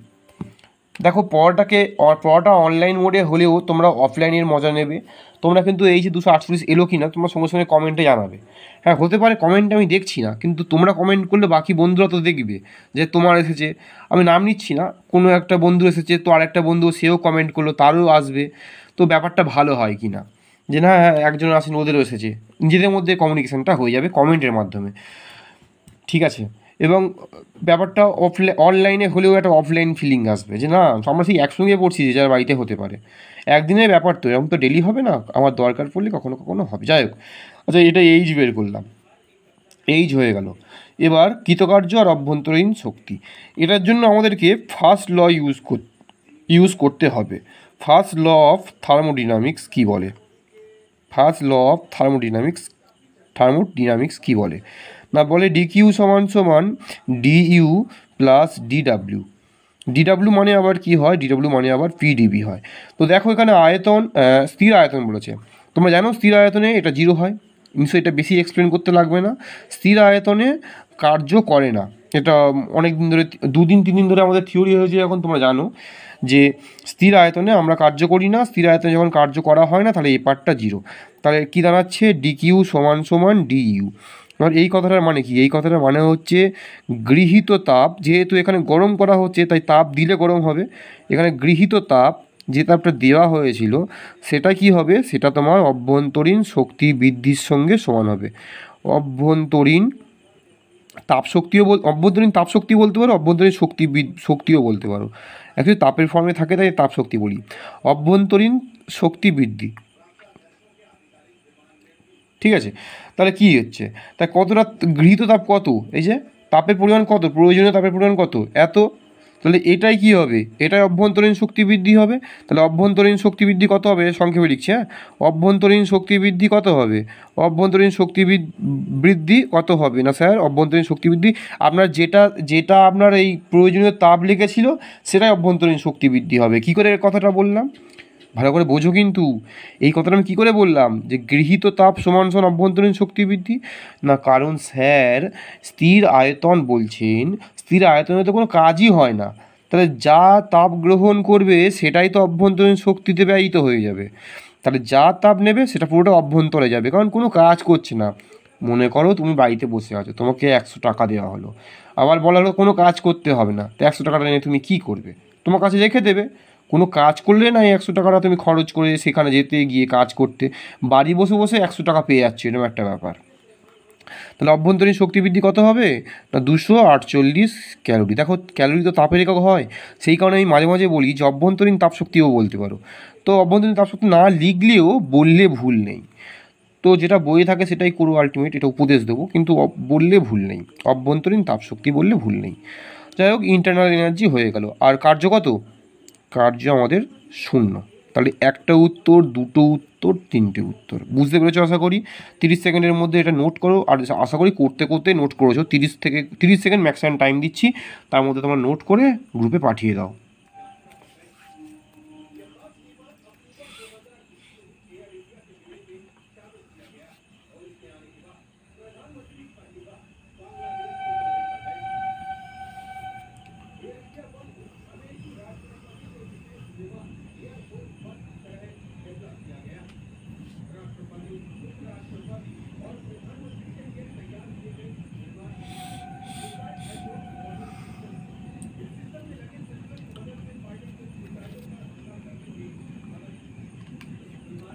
দেখো পড়াটাকে পড়াটা অনলাইন মোডে হলেও তোমরা অফলাইনের মজা নেবে তোমরা কিন্তু এই যে দুশো আটচল্লিশ এলো কি না তোমরা সঙ্গে সঙ্গে কমেন্টে জানাবে হ্যাঁ হতে পারে কমেন্ট আমি দেখছি না কিন্তু তোমরা কমেন্ট করলে বাকি বন্ধুরা তো দেখবে যে তোমার এসেছে আমি নাম নিচ্ছি না কোনো একটা বন্ধু এসেছে তো আরেকটা বন্ধু সেও কমেন্ট করলো তারও আসবে তো ব্যাপারটা ভালো হয় কি না যে না হ্যাঁ একজন আসেন ওদেরও এসেছে নিজেদের মধ্যে কমিউনিকেশানটা হয়ে যাবে কমেন্টের মাধ্যমে ঠিক আছে এবং ব্যাপারটা অফলাই অনলাইনে হলেও একটা অফলাইন ফিলিং আসবে যে না আমরা সেই একসঙ্গে পড়ছি যে যার বাড়িতে হতে পারে একদিনের ব্যাপার তো এরকম তো ডেলি হবে না আমার দরকার পড়লে কখনো কখনো হবে যাই হোক আচ্ছা এটা এইজ বের করলাম এইজ হয়ে গেল এবার কৃতকার্য আর অভ্যন্তরীণ শক্তি এটার জন্য আমাদেরকে ফার্স্ট ল ইউজ ইউজ করতে হবে ফার্স্ট ল অফ থার্মোডিনামিক্স কী বলে first law of thermodynamics thermodynamics কী বলে না বলে ডিকিউ সমান সমান ডিইউ প্লাস ডিডাব্লিউ ডিডাব্লিউ মানে আবার কি হয় ডিডাব্লিউ মানে আবার পিডিবি হয় তো দেখো এখানে আয়তন স্থির আয়তন বলেছে তোমরা জানো স্থির আয়তনে এটা জিরো হয় নিশ্চয়ই এটা বেশি এক্সপ্লেন করতে লাগবে না স্থির আয়তনে কার্য করে না এটা অনেক দিন ধরে দুদিন তিন দিন ধরে আমাদের থিওরি হয়েছে এখন তোমরা জানো যে স্থির আয়তনে আমরা কার্য করি না স্থির আয়তনে যখন কার্য করা হয় না তাহলে এ পার্টটা জিরো তাহলে কী দাঁড়াচ্ছে ডিকিউ সমান সমান ডিইউ এবার এই কথাটার মানে কি এই কথাটার মানে হচ্ছে গৃহীত তাপ যেহেতু এখানে গরম করা হচ্ছে তাই তাপ দিলে গরম হবে এখানে গৃহীত তাপ যে তাপটা দেওয়া হয়েছিল সেটা কি হবে সেটা তোমার অভ্যন্তরীণ শক্তি বৃদ্ধির সঙ্গে সমান হবে অভ্যন্তরীণ তাপশক্তিও বল অভ্যন্তরীণ তাপশক্তি বলতে পারো অভ্যন্তরীণ শক্তি শক্তিও বলতে পারো অ্যাকচুয়ালি তাপের ফর্মে থাকে তাই তাপ শক্তি বলি অভ্যন্তরীণ শক্তি বৃদ্ধি ঠিক আছে তাহলে কি হচ্ছে তা কতটা গৃহীত তাপ কত এই যে তাপের পরিমাণ কত প্রয়োজনীয় তাপের পরিমাণ কত এত তাহলে এটাই কি হবে এটাই অভ্যন্তরীণ শক্তি বৃদ্ধি হবে তাহলে অভ্যন্তরীণ শক্তি বৃদ্ধি কত হবে সংক্ষেপে লিখছি হ্যাঁ অভ্যন্তরীণ শক্তি বৃদ্ধি কত হবে অভ্যন্তরীণ শক্তি বৃদ্ধি কত হবে না স্যার অভ্যন্তরীণ শক্তি বৃদ্ধি আপনার যেটা যেটা আপনার এই প্রয়োজনীয় তাপ লেগেছিল সেটাই অভ্যন্তরীণ শক্তি বৃদ্ধি হবে কি করে কথাটা বললাম ভালো করে বোঝো কিন্তু এই কথাটা আমি কী করে বললাম যে গৃহীত তাপ সমান সমান অভ্যন্তরীণ শক্তি বৃদ্ধি না কারণ স্যার স্থির আয়তন বলছেন স্থির আয়তনে তো কোনো কাজই হয় না তাহলে যা তাপ গ্রহণ করবে সেটাই তো অভ্যন্তরীণ শক্তিতে ব্যয়িত হয়ে যাবে তাহলে যা তাপ নেবে সেটা পুরোটা অভ্যন্তরে যাবে কারণ কোনো কাজ করছে না মনে করো তুমি বাড়িতে বসে আছো তোমাকে একশো টাকা দেওয়া হলো আবার বলা হলো কোনো কাজ করতে হবে না তো একশো টাকাটা নিয়ে তুমি কি করবে তোমার কাছে রেখে দেবে কোনো কাজ করলে না একশো টাকাটা তুমি খরচ করে সেখানে যেতে গিয়ে কাজ করতে বাড়ি বসে বসে একশো টাকা পেয়ে যাচ্ছে এরকম একটা ব্যাপার তাহলে অভ্যন্তরীণ শক্তি বৃদ্ধি কত হবে না দুশো আটচল্লিশ ক্যালোরি দেখো ক্যালোরি তো তাপের একক হয় সেই কারণে আমি মাঝে মাঝে বলি যে অভ্যন্তরীণ তাপশক্তিও বলতে পারো তো অভ্যন্তরীণ তাপশক্তি না লিখলেও বললে ভুল নেই তো যেটা বইয়ে থাকে সেটাই করো আলটিমেট এটা উপদেশ দেবো কিন্তু বললে ভুল নেই অভ্যন্তরীণ তাপশক্তি বললে ভুল নেই যাই হোক ইন্টারনাল এনার্জি হয়ে গেল আর কার্য কত কার্য আমাদের শূন্য তাহলে একটা উত্তর দুটো উত্তর তিনটে উত্তর বুঝতে পেরেছো আশা করি তিরিশ সেকেন্ডের মধ্যে এটা নোট করো আর আশা করি করতে করতে নোট করেছো তিরিশ থেকে তিরিশ সেকেন্ড ম্যাক্সিমাম টাইম দিচ্ছি তার মধ্যে তোমার নোট করে গ্রুপে পাঠিয়ে দাও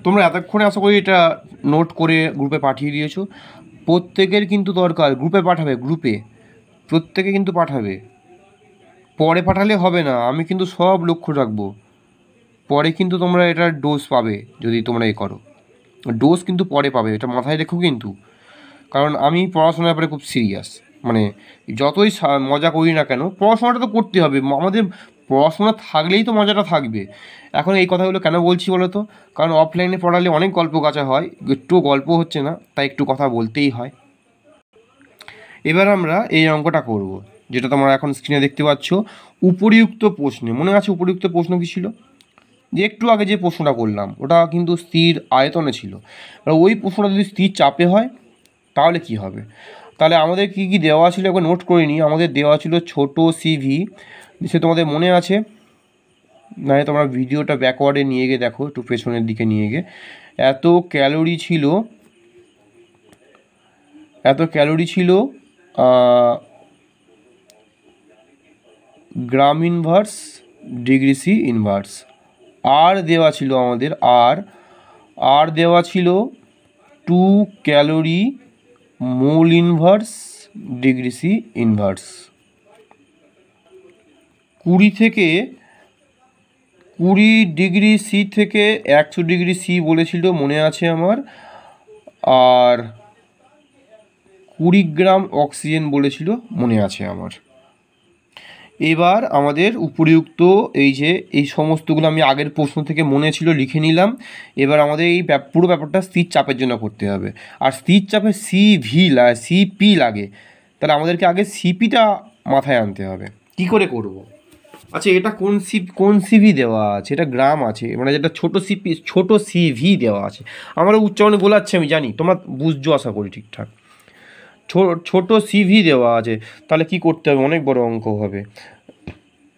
তোমরা এতক্ষণে আশা করি এটা নোট করে গ্রুপে পাঠিয়ে দিয়েছো প্রত্যেকের কিন্তু দরকার গ্রুপে পাঠাবে গ্রুপে প্রত্যেকে কিন্তু পাঠাবে পরে পাঠালে হবে না আমি কিন্তু সব লক্ষ্য রাখবো পরে কিন্তু তোমরা এটার ডোজ পাবে যদি তোমরা এ করো ডোজ কিন্তু পরে পাবে এটা মাথায় রেখো কিন্তু কারণ আমি পড়াশোনার ব্যাপারে খুব সিরিয়াস মানে যতই মজা করি না কেন পড়াশোনাটা তো করতে হবে আমাদের পড়াশোনা থাকলেই তো মজাটা থাকবে এখন এই কথাগুলো কেন বলছি বলো তো কারণ অফলাইনে পড়ালে অনেক গল্প কাঁচা হয় একটু গল্প হচ্ছে না তাই একটু কথা বলতেই হয় এবার আমরা এই অঙ্কটা করব যেটা তোমরা এখন স্ক্রিনে দেখতে পাচ্ছ উপরিযুক্ত প্রশ্নে মনে আছে উপরিযুক্ত প্রশ্ন কী ছিল যে একটু আগে যে প্রশ্নটা করলাম ওটা কিন্তু স্থির আয়তনে ছিল ওই প্রশ্নটা যদি স্থির চাপে হয় তাহলে কি হবে তাহলে আমাদের কি কি দেওয়া ছিল একবার নোট করে আমাদের দেওয়া ছিল ছোট সিভি নিশ্চয় তোমাদের মনে আছে নাহলে তোমরা ভিডিওটা ব্যাকওয়ার্ডে নিয়ে গিয়ে দেখো একটু পেছনের দিকে নিয়ে গিয়ে এত ক্যালোরি ছিল এত ক্যালোরি ছিল gram inverse degree C inverse আর দেওয়া ছিল আমাদের আর আর দেওয়া ছিল two calorie mole inverse degree C inverse কুড়ি থেকে কুড়ি ডিগ্রি সি থেকে একশো ডিগ্রি সি বলেছিল মনে আছে আমার আর কুড়ি গ্রাম অক্সিজেন বলেছিল মনে আছে আমার এবার আমাদের উপরিউক্ত এই যে এই সমস্তগুলো আমি আগের প্রশ্ন থেকে মনে ছিল লিখে নিলাম এবার আমাদের এই পুরো ব্যাপারটা স্থির চাপের জন্য করতে হবে আর স্থির চাপে সি ভি সিপি লাগে তাহলে আমাদেরকে আগে সিপিটা মাথায় আনতে হবে কি করে করবো আচ্ছা এটা কোন সি কোন সিভি দেওয়া আছে এটা গ্রাম আছে মানে যেটা ছোটো সিপি ছোটো সিভি দেওয়া আছে আমার উচ্চারণে গোলাচ্ছে আমি জানি তোমার বুঝছো আশা করি ঠিকঠাক ছোট সিভি দেওয়া আছে তাহলে কি করতে হবে অনেক বড় অঙ্ক হবে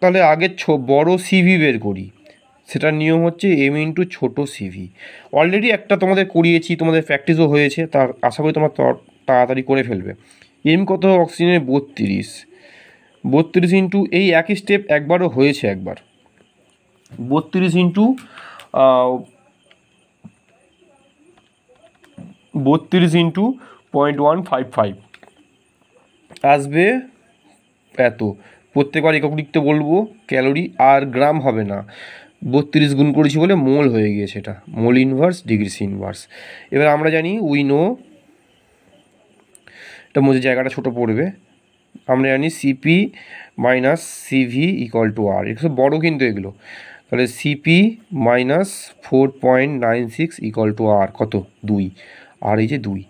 তাহলে আগে ছো বড় সিভি বের করি সেটার নিয়ম হচ্ছে এম ইন্টু ছোটো সিভি অলরেডি একটা তোমাদের করিয়েছি তোমাদের প্র্যাকটিসও হয়েছে তা আশা করি তোমার তাড়াতাড়ি করে ফেলবে এম কত অক্সিজেনের বত্রিশ বত্রিশ ইন্টু এই একই স্টেপ একবারও হয়েছে একবার বত্রিশ ইন্টু বত্রিশ into point one five five আসবে এত প্রত্যেকবার একক লিখতে বলবো ক্যালোরি আর গ্রাম হবে না বত্রিশ গুণ করেছি বলে মোল হয়ে গিয়েছে এটা mole inverse degree C inverse এবার আমরা জানি উই নো এটা মধ্যে জায়গাটা ছোট পড়বে আমরা জানি CP minus CV equal to আর একটু বড়ো কিন্তু এগুলো তাহলে CP minus four point nine six equal to আর কত দুই আর এই যে দুই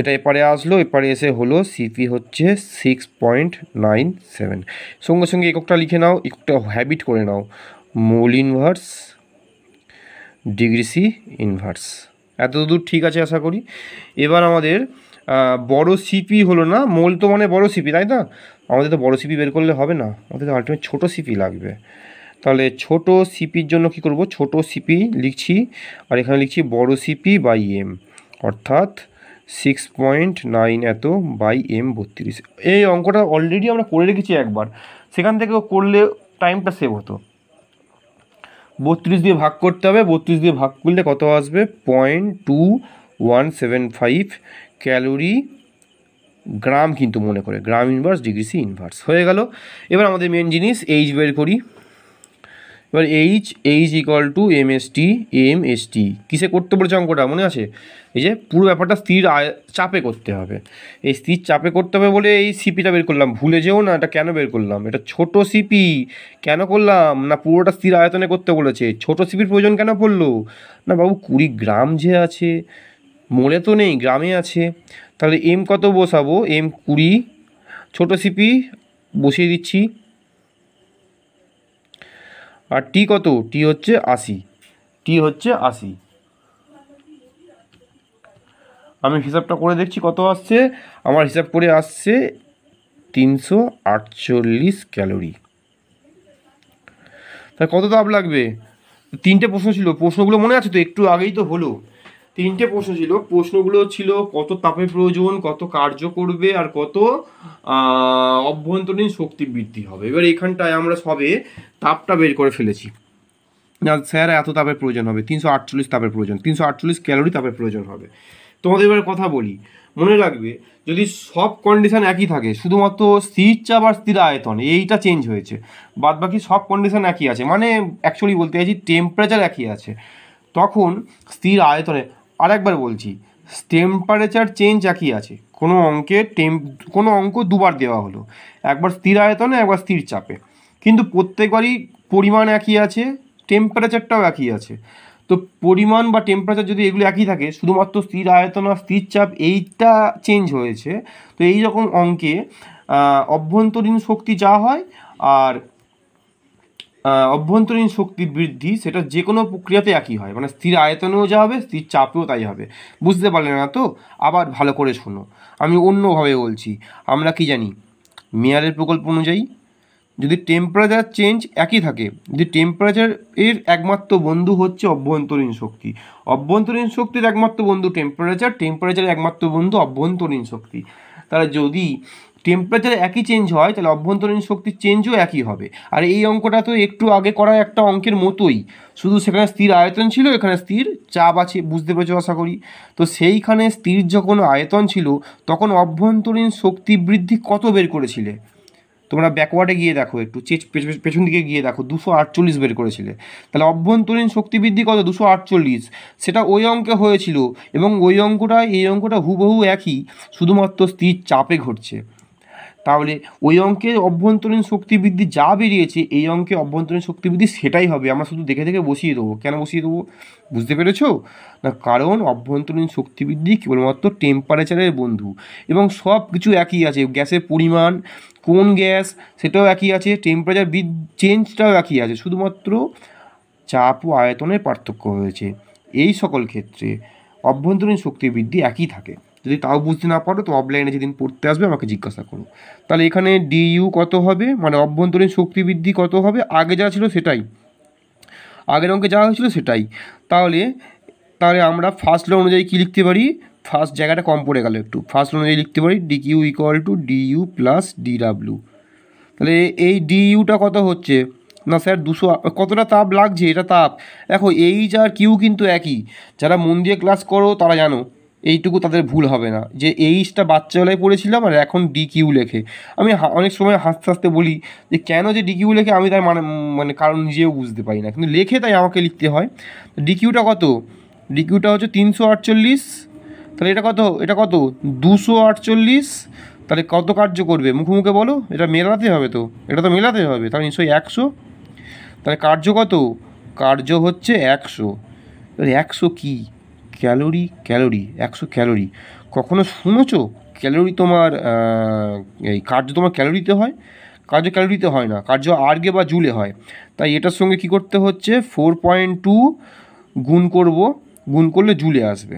এটা এপারে আসলো এপারে এসে হলো সিপি হচ্ছে সিক্স পয়েন্ট নাইন সেভেন সঙ্গে সঙ্গে এককটা লিখে নাও এককটা হ্যাবিট করে নাও mole inverse degree C inverse এত দূর ঠিক আছে আশা করি এবার আমাদের বড় সিপি হলো না মোল তো মানে বড় সিপি তাই না আমাদের তো বড় সিপি বের করলে হবে না আমাদের তো আলটিমেট ছোটো সিপি লাগবে তাহলে ছোট সিপির জন্য কি করব ছোট সিপি লিখছি আর এখানে লিখছি বড় সিপি বাই এম অর্থাৎ সিক্স পয়েন্ট নাইন এত বাই এম বত্রিশ এই অঙ্কটা অলরেডি আমরা করে রেখেছি একবার সেখান থেকে করলে টাইমটা সেভ হতো বত্রিশ দিয়ে ভাগ করতে হবে বত্রিশ দিয়ে ভাগ করলে কত আসবে point two one seven five calorie gram কিন্তু মনে করে gram inverse degree C inverse হয়ে গেল এবার আমাদের মেন জিনিস এইচ বের করি এবার H H equal to M S T M S T কিসে করতে বলেছে অঙ্কটা মনে আছে এই যে পুরো ব্যাপারটা স্থির চাপে করতে হবে এই স্থির চাপে করতে হবে বলে এই সিপিটা বের করলাম ভুলে যেও না এটা কেন বের করলাম এটা ছোট সিপি কেন করলাম না পুরোটা স্থির আয়তনে করতে বলেছে ছোট সিপির প্রয়োজন কেন পড়লো না বাবু কুড়ি গ্রাম যে আছে মোলে তো নেই গ্রামে আছে তাহলে এম কত বসাবো এম কুড়ি ছোটো সিপি বসিয়ে দিচ্ছি আর টি কত টি হচ্ছে আশি টি হচ্ছে আশি আমি হিসাবটা করে দেখছি কত আসছে আমার হিসাব করে আসছে তিনশো আটচল্লিশ ক্যালোরি তা কত তাপ লাগবে তিনটে প্রশ্ন ছিল প্রশ্নগুলো মনে আছে তো একটু আগেই তো হলো তিনটে প্রশ্ন ছিল প্রশ্নগুলো ছিল কত তাপের প্রয়োজন কত কার্য করবে আর কত অভ্যন্তরীণ শক্তি বৃদ্ধি হবে এবার এখানটায় আমরা সবে তাপটা বের করে ফেলেছি না স্যার এত তাপের প্রয়োজন হবে তিনশো আটচল্লিশ তাপের প্রয়োজন তিনশো আটচল্লিশ ক্যালোরি তাপের প্রয়োজন হবে তোমাদের এবার কথা বলি মনে রাখবে যদি সব কন্ডিশান একই থাকে শুধুমাত্র স্থির চাপ আর স্থির আয়তন এইটা চেঞ্জ হয়েছে বাদ বাকি সব কন্ডিশান একই আছে মানে অ্যাকচুয়ালি বলতে চাইছি টেম্পারেচার একই আছে তখন স্থির আয়তনে আরেকবার বলছি টেম্পারেচার চেঞ্জ একই আছে কোনো অঙ্কে টেম্প কোনো অঙ্ক দুবার দেওয়া হলো একবার স্থির আয়তনে একবার স্থির চাপে কিন্তু প্রত্যেকবারই পরিমাণ একই আছে টেম্পারেচারটাও একই আছে তো পরিমাণ বা টেম্পারেচার যদি এগুলো একই থাকে শুধুমাত্র স্থির আয়তন আর স্থির চাপ এইটা চেঞ্জ হয়েছে তো এই রকম অঙ্কে অভ্যন্তরীণ শক্তি যা হয় আর অভ্যন্তরীণ শক্তি বৃদ্ধি সেটা যে কোনো প্রক্রিয়াতে একই হয় মানে স্থির আয়তনেও যা হবে স্থির চাপেও তাই হবে বুঝতে পারলে না তো আবার ভালো করে শোনো আমি অন্যভাবে বলছি আমরা কি জানি মেয়ারের প্রকল্প অনুযায়ী যদি টেম্পারেচার চেঞ্জ একই থাকে যদি টেম্পারেচার এর একমাত্র বন্ধু হচ্ছে অভ্যন্তরীণ শক্তি অভ্যন্তরীণ শক্তির একমাত্র বন্ধু টেম্পারেচার টেম্পারেচারের একমাত্র বন্ধু অভ্যন্তরীণ শক্তি তারা যদি টেম্পারেচার একই চেঞ্জ হয় তাহলে অভ্যন্তরীণ শক্তির চেঞ্জও একই হবে আর এই অঙ্কটা তো একটু আগে করা একটা অঙ্কের মতোই শুধু সেখানে স্থির আয়তন ছিল এখানে স্থির চাপ আছে বুঝতে পেরেছো আশা করি তো সেইখানে স্থির যখন আয়তন ছিল তখন অভ্যন্তরীণ শক্তি বৃদ্ধি কত বের করেছিলে তোমরা ব্যাকওয়ার্ডে গিয়ে দেখো একটু চেচ পেছন দিকে গিয়ে দেখো দুশো আটচল্লিশ বের করেছিলে তাহলে অভ্যন্তরীণ শক্তি বৃদ্ধি কত দুশো আটচল্লিশ সেটা ওই অঙ্কে হয়েছিল এবং ওই অঙ্কটা এই অঙ্কটা হুবহু একই শুধুমাত্র স্থির চাপে ঘটছে তাহলে ওই অঙ্কে অভ্যন্তরীণ শক্তি বৃদ্ধি যা বেরিয়েছে এই অঙ্কে অভ্যন্তরীণ শক্তি বৃদ্ধি সেটাই হবে আমরা শুধু দেখে দেখে বসিয়ে দেবো কেন বসিয়ে দেবো বুঝতে পেরেছ না কারণ অভ্যন্তরীণ শক্তি বৃদ্ধি কেবলমাত্র টেম্পারেচারের বন্ধু এবং সব কিছু একই আছে গ্যাসের পরিমাণ কোন গ্যাস সেটাও একই আছে টেম্পারেচার চেঞ্জটাও একই আছে শুধুমাত্র চাপ ও আয়তনের পার্থক্য রয়েছে এই সকল ক্ষেত্রে অভ্যন্তরীণ শক্তি বৃদ্ধি একই থাকে যদি তাও বুঝতে না পারো তো অফলাইনে যেদিন পড়তে আসবে আমাকে জিজ্ঞাসা করো তাহলে এখানে ডিইউ কত হবে মানে অভ্যন্তরীণ শক্তি বৃদ্ধি কত হবে আগে যা ছিল সেটাই আগের অঙ্কে যা হয়েছিল সেটাই তাহলে তাহলে আমরা ফার্স্ট ল অনুযায়ী কী লিখতে পারি ফার্স্ট জায়গাটা কম পড়ে গেল একটু ফার্স্ট ল অনুযায়ী লিখতে পারি D Q equal to D U plus W তাহলে এই ডিইউটা কত হচ্ছে না স্যার দুশো কতটা তাপ লাগছে এটা তাপ দেখো এইচ আর কিউ কিন্তু একই যারা মন দিয়ে ক্লাস করো তারা জানো এইটুকু তাদের ভুল হবে না যে এইচটা বাচ্চাবেলায় পড়েছিলাম আর এখন ডিকিউ লেখে আমি অনেক সময় হাসতে হাসতে বলি যে কেন যে ডিকিউ লেখে আমি তার মানে মানে কারণ নিজেও বুঝতে পারি না কিন্তু লেখে তাই আমাকে লিখতে হয় ডিকিউটা কত ডিকিউটা হচ্ছে তিনশো আটচল্লিশ তাহলে এটা কত এটা কত দুশো আটচল্লিশ তাহলে কত কার্য করবে মুখে বলো এটা মেলাতে হবে তো এটা তো মেলাতে হবে তাহলে নিশ্চয়ই একশো তাহলে কার্য কত কার্য হচ্ছে একশো একশো কী ক্যালোরি ক্যালোরি একশো ক্যালোরি কখনো শুনেছ ক্যালোরি তোমার এই কার্য তোমার ক্যালোরিতে হয় কার্য ক্যালোরিতে হয় না কার্য আর্গে বা জুলে হয় তাই এটার সঙ্গে কি করতে হচ্ছে ফোর পয়েন্ট টু গুণ করব গুণ করলে জুলে আসবে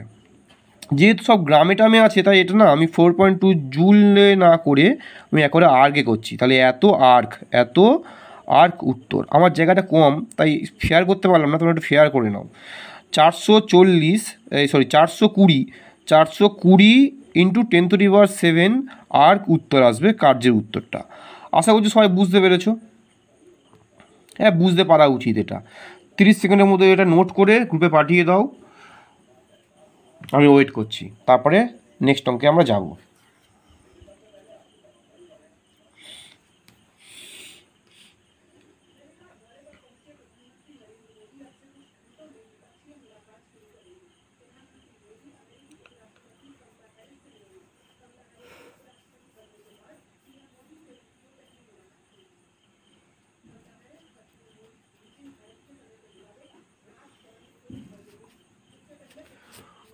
যেহেতু সব গ্রামে টামে আছে তাই এটা না আমি ফোর পয়েন্ট টু জুলে না করে আমি একবারে আর্গে করছি তাহলে এত আর্ক এত আর্ক উত্তর আমার জায়গাটা কম তাই ফেয়ার করতে পারলাম না তোমরা একটু ফেয়ার করে নাও চারশো চল্লিশ এই সরি চারশো কুড়ি চারশো কুড়ি into ten to power seven আর উত্তর আসবে কার্যের উত্তরটা আশা করছি সবাই বুঝতে পেরেছ হ্যাঁ বুঝতে পারা উচিত এটা তিরিশ সেকেন্ডের মধ্যে এটা নোট করে গ্রুপে পাঠিয়ে দাও আমি ওয়েট করছি তারপরে নেক্সট অঙ্কে আমরা যাবো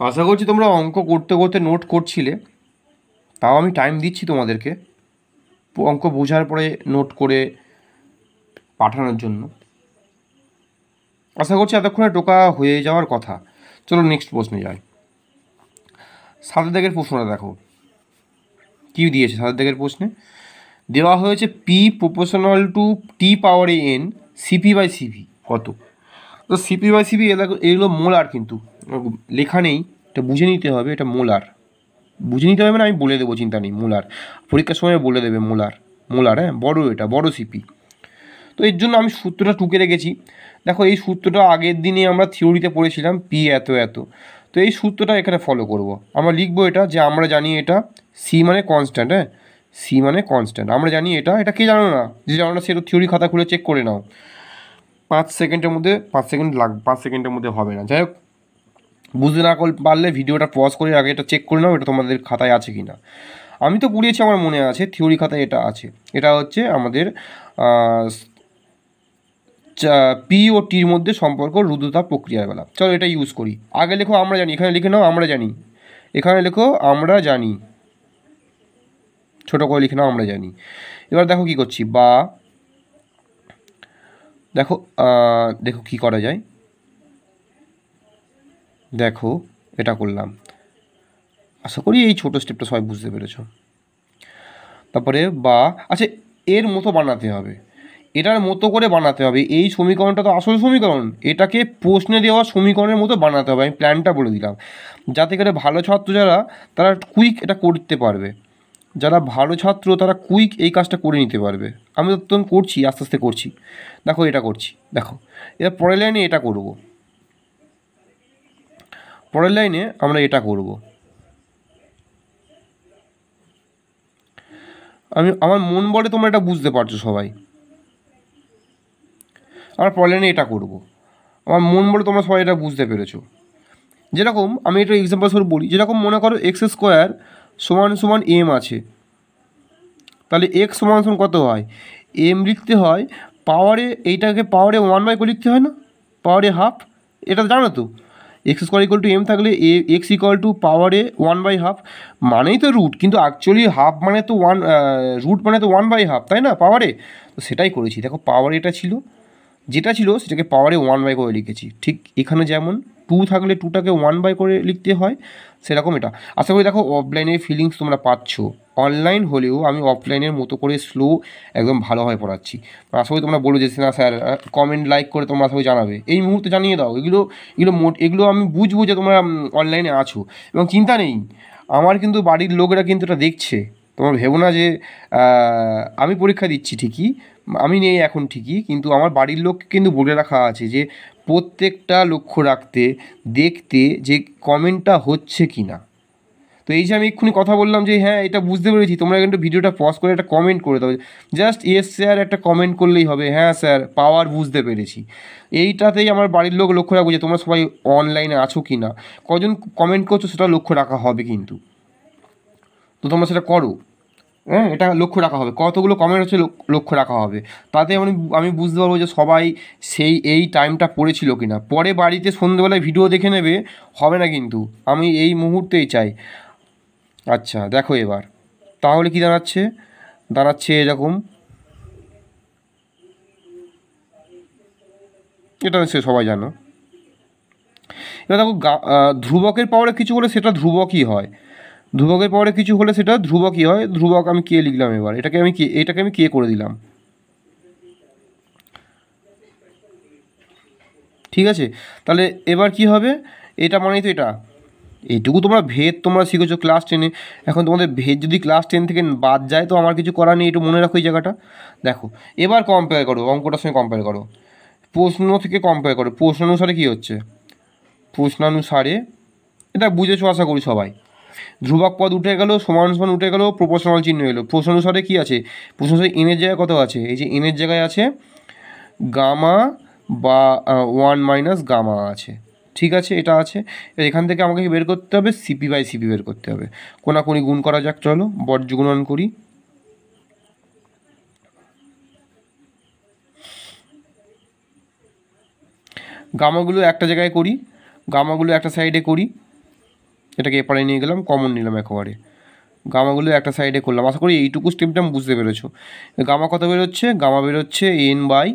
আশা করছি তোমরা অঙ্ক করতে করতে নোট করছিলে তাও আমি টাইম দিচ্ছি তোমাদেরকে অঙ্ক বোঝার পরে নোট করে পাঠানোর জন্য আশা করছি এতক্ষণে টোকা হয়ে যাওয়ার কথা চলো নেক্সট প্রশ্নে যাই সাতের দাগের প্রশ্নটা দেখো কি দিয়েছে সাতের দাগের প্রশ্নে দেওয়া হয়েছে P proportional to T power N CP by CP কত তো সিপি বাই সিপি এগুলো মোলার কিন্তু লেখা নেই এটা বুঝে নিতে হবে এটা মোলার বুঝে নিতে হবে না মানে আমি বলে দেবো চিন্তা নেই মোলার পরীক্ষার সময় বলে দেবে মোলার মোলার হ্যাঁ বড় এটা বড় সিপি তো এর জন্য আমি সূত্রটা টুকে রেখেছি দেখো এই সূত্রটা আগের দিনে আমরা থিওরিতে পড়েছিলাম পি এত এত তো এই সূত্রটা এখানে ফলো করব। আমরা লিখবো এটা যে আমরা জানি এটা সি মানে কনস্ট্যান্ট হ্যাঁ সি মানে কনস্ট্যান্ট আমরা জানি এটা এটা কে জানো না যে জানো না সেটা থিওরি খাতা খুলে চেক করে নাও পাঁচ সেকেন্ডের মধ্যে পাঁচ সেকেন্ড লাগ পাঁচ সেকেন্ডের মধ্যে হবে না যাই হোক বুঝতে না পারলে ভিডিওটা পজ করে আগে এটা চেক করে নাও এটা তোমাদের খাতায় আছে কি না আমি তো পড়িয়েছি আমার মনে আছে থিওরি খাতায় এটা আছে এটা হচ্ছে আমাদের পি ও টির মধ্যে সম্পর্ক রুদ্রতা প্রক্রিয়ার বেলা চলো এটা ইউজ করি আগে লেখো আমরা জানি এখানে লিখে নাও আমরা জানি এখানে লেখো আমরা জানি ছোটো করে লিখে নাও আমরা জানি এবার দেখো কি করছি বা দেখো দেখো কি করা যায় দেখো এটা করলাম আশা করি এই ছোটো স্টেপটা সবাই বুঝতে পেরেছ তারপরে বা আচ্ছা এর মতো বানাতে হবে এটার মতো করে বানাতে হবে এই সমীকরণটা তো আসল সমীকরণ এটাকে প্রশ্নে দেওয়া সমীকরণের মতো বানাতে হবে আমি প্ল্যানটা বলে দিলাম যাতে করে ভালো ছাত্র যারা তারা কুইক এটা করতে পারবে যারা ভালো ছাত্র তারা কুইক এই কাজটা করে নিতে পারবে আমি তো করছি আস্তে আস্তে করছি দেখো এটা করছি দেখো এবার পরের লাইনে এটা করবো পরের লাইনে আমরা এটা করব আমি আমার মন বলে তোমরা এটা বুঝতে পারছো সবাই আমার পরের লাইনে এটা করব আমার মন বলে তোমরা সবাই এটা বুঝতে পেরেছো যেরকম আমি এটা এক্সাম্পল স্বরূপ বলি যেরকম মনে করো এক্স স্কোয়ার সমান সমান এম আছে তাহলে এক্স সমান সমান কত হয় এম লিখতে হয় পাওয়ারে এইটাকে পাওয়ারে ওয়ান বাই করে লিখতে হয় না পাওয়ারে হাফ এটা জানো তো X square equal to M থাকলে এ এক্স ইকোয়াল টু পাওয়ারে ওয়ান বাই হাফ মানেই তো রুট কিন্তু অ্যাকচুয়ালি হাফ মানে তো ওয়ান রুট মানে তো ওয়ান বাই হাফ তাই না পাওয়ারে তো সেটাই করেছি দেখো পাওয়ার এটা ছিল যেটা ছিল সেটাকে পাওয়ারে ওয়ান বাই করে লিখেছি ঠিক এখানে যেমন টু থাকলে টুটাকে ওয়ান বাই করে লিখতে হয় সেরকম এটা আশা করি দেখো অফলাইনের ফিলিংস তোমরা পাচ্ছ অনলাইন হলেও আমি অফলাইনের মতো করে স্লো একদম ভালোভাবে পড়াচ্ছি আশা করি তোমরা বলো যে না স্যার কমেন্ট লাইক করে তোমরা আশা করি জানাবে এই মুহূর্তে জানিয়ে দাও এগুলো এগুলো মোট এগুলো আমি বুঝবো যে তোমরা অনলাইনে আছো এবং চিন্তা নেই আমার কিন্তু বাড়ির লোকেরা কিন্তু এটা দেখছে তোমার ভেবো না যে আমি পরীক্ষা দিচ্ছি ঠিকই আমি নেই এখন ঠিকই কিন্তু আমার বাড়ির লোক কিন্তু বলে রাখা আছে যে প্রত্যেকটা লক্ষ্য রাখতে দেখতে যে কমেন্টটা হচ্ছে কি না তো এই যে আমি এক্ষুনি কথা বললাম যে হ্যাঁ এটা বুঝতে পেরেছি তোমরা কিন্তু ভিডিওটা পজ করে একটা কমেন্ট করে দেবে জাস্ট ইয়েস স্যার একটা কমেন্ট করলেই হবে হ্যাঁ স্যার পাওয়ার বুঝতে পেরেছি এইটাতেই আমার বাড়ির লোক লক্ষ্য রাখবো যে তোমরা সবাই অনলাইনে আছো কি না কজন কমেন্ট করছো সেটা লক্ষ্য রাখা হবে কিন্তু তো তোমরা সেটা করো হ্যাঁ এটা লক্ষ্য রাখা হবে কতগুলো কমেন্ট হচ্ছে লক্ষ্য রাখা হবে তাতে আমি আমি বুঝতে পারবো যে সবাই সেই এই টাইমটা পড়েছিল কি না পরে বাড়িতে সন্ধ্যেবেলায় ভিডিও দেখে নেবে হবে না কিন্তু আমি এই মুহূর্তেই চাই আচ্ছা দেখো এবার তাহলে কি দাঁড়াচ্ছে দাঁড়াচ্ছে এরকম এটা সে সবাই জানো এবার দেখো ধ্রুবকের পাওয়ারে কিছু হলে সেটা ধ্রুবকই হয় ধ্রুবকের পাওয়ারে কিছু হলে সেটা ধ্রুবকই হয় ধ্রুবক আমি কে লিখলাম এবার এটাকে আমি কে এটাকে আমি কে করে দিলাম ঠিক আছে তাহলে এবার কি হবে এটা মানেই তো এটা এইটুকু তোমরা ভেদ তোমরা শিখেছো ক্লাস টেনে এখন তোমাদের ভেদ যদি ক্লাস টেন থেকে বাদ যায় তো আমার কিছু করার নেই একটু মনে রাখো এই জায়গাটা দেখো এবার কম্পেয়ার করো অঙ্কটার সঙ্গে কম্পেয়ার করো প্রশ্ন থেকে কম্পেয়ার করো প্রশ্ন অনুসারে কী হচ্ছে প্রশ্নানুসারে এটা বুঝেছো আশা করি সবাই ধ্রুবক পদ উঠে গেলো সমান সমান উঠে গেলো প্রপোর্শনাল চিহ্ন এলো প্রশ্ন অনুসারে কী আছে প্রশ্ন অনুসারে এনের জায়গায় কত আছে এই যে এনের জায়গায় আছে গামা বা ওয়ান মাইনাস গামা আছে ঠিক আছে এটা আছে এখান থেকে আমাকে বের করতে হবে সিপি বাই সিপি বের করতে হবে কোনাকুনি গুণ করা যাক চলো বর্জ্য গুণন করি গামাগুলো একটা জায়গায় করি গামাগুলো একটা সাইডে করি এটাকে এপারে নিয়ে গেলাম কমন নিলাম একেবারে গামাগুলো একটা সাইডে করলাম আশা করি এইটুকু স্টেপটা আমি বুঝতে পেরেছো গামা কত বেরোচ্ছে গামা বেরোচ্ছে এন বাই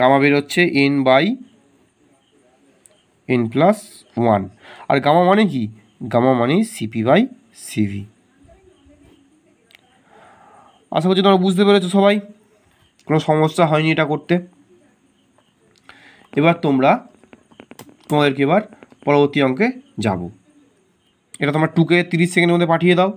গামা বেরোচ্ছে N by N plus one আর গামা মানে কি গামা মানে সিপি বাই সিভি আশা করছি তোমরা বুঝতে পেরেছো সবাই কোনো সমস্যা হয়নি এটা করতে এবার তোমরা তোমাদেরকে এবার পরবর্তী অঙ্কে যাব এটা তোমার টুকে তিরিশ সেকেন্ডের মধ্যে পাঠিয়ে দাও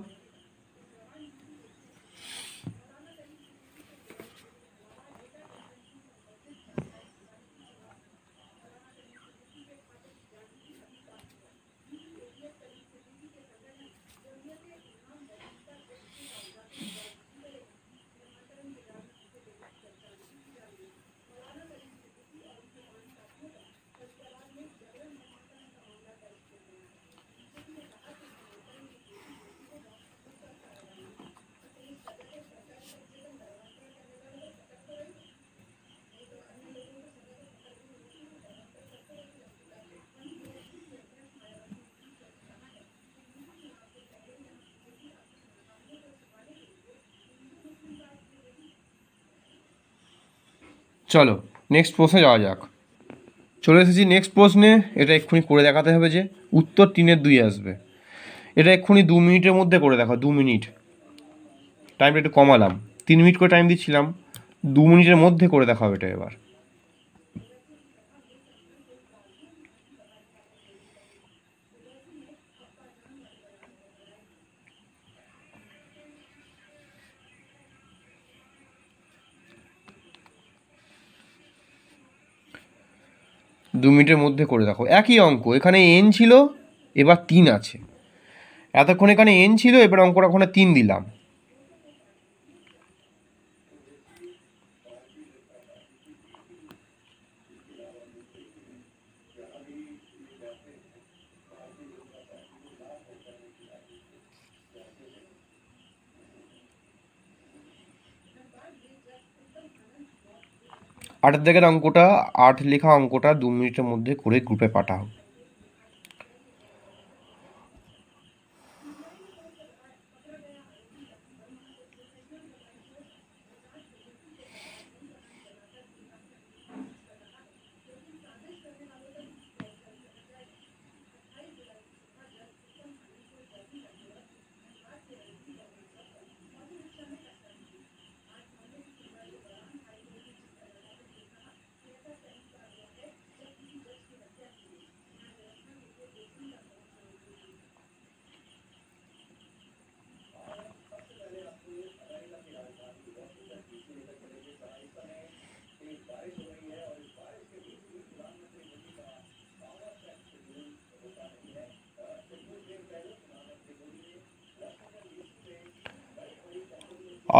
চলো নেক্সট প্রশ্নে যাওয়া যাক চলে এসেছি নেক্সট প্রশ্নে এটা এক্ষুনি করে দেখাতে হবে যে উত্তর তিনের দুই আসবে এটা এক্ষুনি দু মিনিটের মধ্যে করে দেখো দু মিনিট টাইমটা একটু কমালাম তিন মিনিট করে টাইম দিচ্ছিলাম দু মিনিটের মধ্যে করে দেখা হবে এটা এবার দু মিনিটের মধ্যে করে দেখো একই অঙ্ক এখানে এন ছিল এবার তিন আছে এতক্ষণ এখানে এন ছিল এবার অঙ্কটা ওখানে তিন দিলাম আটের দিকের অঙ্কটা আট লেখা অঙ্কটা দু মিনিটের মধ্যে করে গ্রুপে পাঠাও